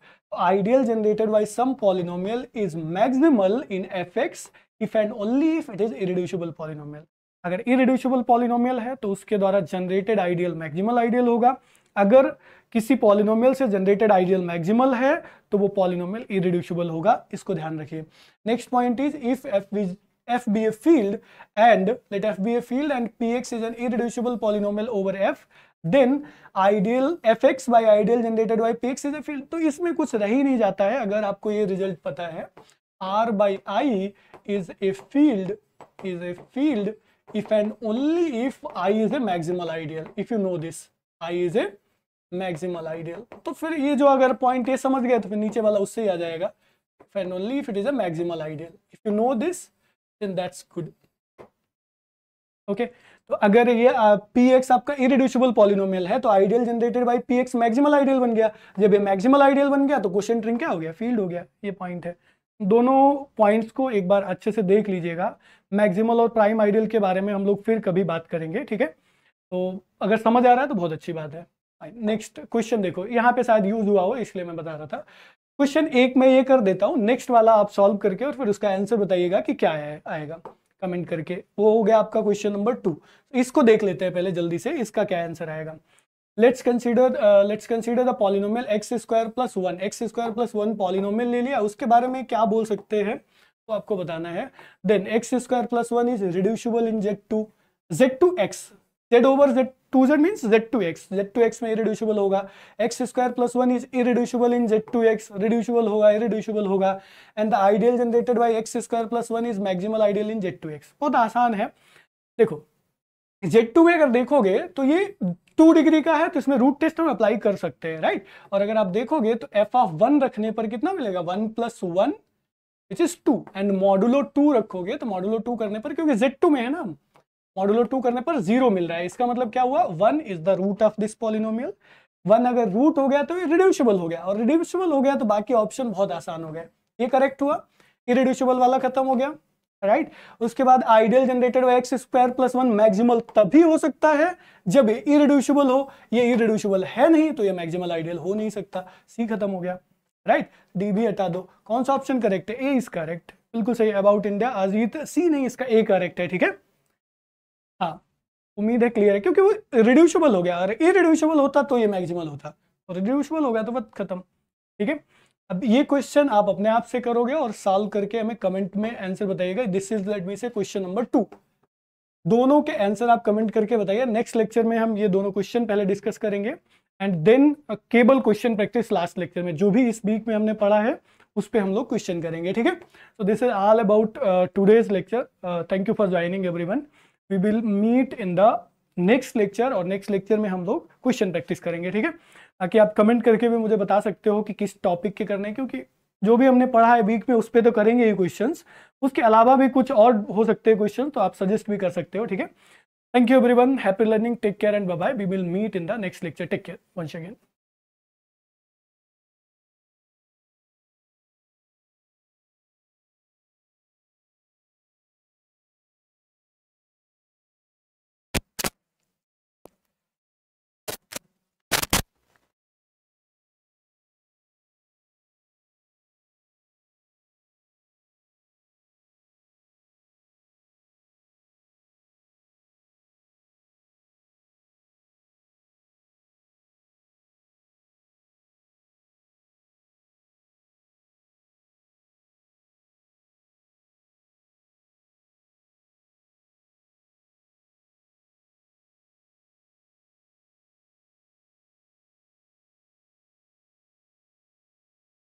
ideal generated by some polynomial is maximal in F X if and only if it is irreducible polynomial अगर irreducible polynomial है तो उसके द्वारा जनरेटेड आइडियल मैक्सिमल आइडियल होगा अगर किसी पॉलिनोमियल से generated ideal maximal है तो वो पॉलिनोमियल इरिड्यूसिबल होगा इसको ध्यान रखिए next point is if F F be a field and let F be a field and P X is an irreducible polynomial over F then ideal F X by ideal generated by P X is a field तो इसमें कुछ रह ही नहीं जाता है अगर आपको ये रिजल्ट पता है R by I is a field is a field if and only if I is a maximal ideal if you know this I is a maximal ideal तो फिर ये जो अगर पॉइंट ये समझ गया तो फिर नीचे वाला उससे ही आ जाएगा if and only if it is a maximal ideal if you know this then that's good okay तो अगर ये पी एक्स आपका इरिड्यूसिबल पॉलिनोमियल है तो ideal generated by P X maximal ideal बन गया जब ये मैक्सिमल आइडियल बन गया तो क्वेश्चन ट्रिंग क्या हो गया फील्ड हो गया ये पॉइंट है दोनों पॉइंट्स को एक बार अच्छे से देख लीजिएगा मैक्सिमल और प्राइम आइडियल के बारे में हम लोग फिर कभी बात करेंगे ठीक है तो अगर समझ आ रहा है तो बहुत अच्छी बात है नेक्स्ट क्वेश्चन देखो यहाँ पे शायद यूज हुआ हो इसलिए मैं बता रहा था क्वेश्चन एक मैं ये कर देता हूँ नेक्स्ट वाला आप सॉल्व करके और फिर उसका आंसर बताइएगा कि क्या आएगा कमेंट करके वो हो गया आपका क्वेश्चन नंबर टू इसको देख लेते हैं पहले जल्दी से इसका क्या आंसर आएगा let's consider let's consider the polynomial x square plus one x square plus one polynomial ले लिया उसके बारे में क्या बोल सकते हैं तो आपको बताना है then X square plus one is reducible in Z two Z two X Z over Z two Z means Z two X Z two X में इरिड्यूसिबल होगा X square plus one is irreducible in Z two X reducible होगा irreducible होगा and the ideal generated by X square plus one is maximal ideal in Z two X बहुत आसान है देखो Z two में अगर देखोगे तो ये टू डिग्री का है तो इसमें रूट टेस्ट हम अप्लाई कर सकते हैं राइट और अगर आप देखोगे तो एफ ऑफ वन रखने पर कितना मिलेगा one plus one which is two and modulo two रखोगे तो मॉडुलो टू करने पर क्योंकि जेड टू में है ना मॉडुलो टू करने पर जीरो मिल रहा है इसका मतलब क्या हुआ one is the root of this polynomial one अगर रूट हो गया तो ये हो गया और रिड्यूसिबल हो गया तो बाकी ऑप्शन बहुत आसान हो गए ये करेक्ट हुआ इरिड्यूसिबल वाला खत्म हो गया राइट right? उसके बाद ideal generated X square plus one maximal तभी हो सकता है जब ये हो ये इरिड्यूसिबल है नहीं तो ये मैक्सिमल आइडियल हो नहीं सकता सी खत्म हो गया राइट डी भी हटा दो कौन सा ऑप्शन करेक्ट है ए इज करेक्ट बिल्कुल सही अबाउट इंडिया अजीत सी नहीं इसका ए करेक्ट है ठीक है हाँ उम्मीद है क्लियर है क्योंकि वो रिड्यूशबल हो गया अगर इरिड्यूशबल होता तो ये मैक्सिमल होता और तो रिड्यूशबल हो गया तो बस खत्म ठीक है अब ये क्वेश्चन आप अपने आप से करोगे और सॉल्व करके हमें कमेंट में आंसर बताइएगा दिस इज लेट मी से क्वेश्चन नंबर टू दोनों के आंसर आप कमेंट करके बताइए नेक्स्ट लेक्चर में हम ये दोनों क्वेश्चन पहले डिस्कस करेंगे एंड देन केबल क्वेश्चन प्रैक्टिस लास्ट लेक्चर में जो भी इस वीक में हमने पढ़ा है उस पर हम लोग क्वेश्चन करेंगे ठीक है so this is all about today's lecture thank you for joining every we will meet in the next lecture और नेक्स्ट लेक्चर में हम लोग क्वेश्चन प्रैक्टिस करेंगे ठीक है ताकि आप कमेंट करके भी मुझे बता सकते हो कि किस टॉपिक के करने क्योंकि जो भी हमने पढ़ा है वीक में उस पर तो करेंगे ही क्वेश्चन उसके अलावा भी कुछ और हो सकते हैं क्वेश्चन तो आप सजेस्ट भी कर सकते हो ठीक है thank you everyone happy learning take care and bye we will meet in the next lecture take care once again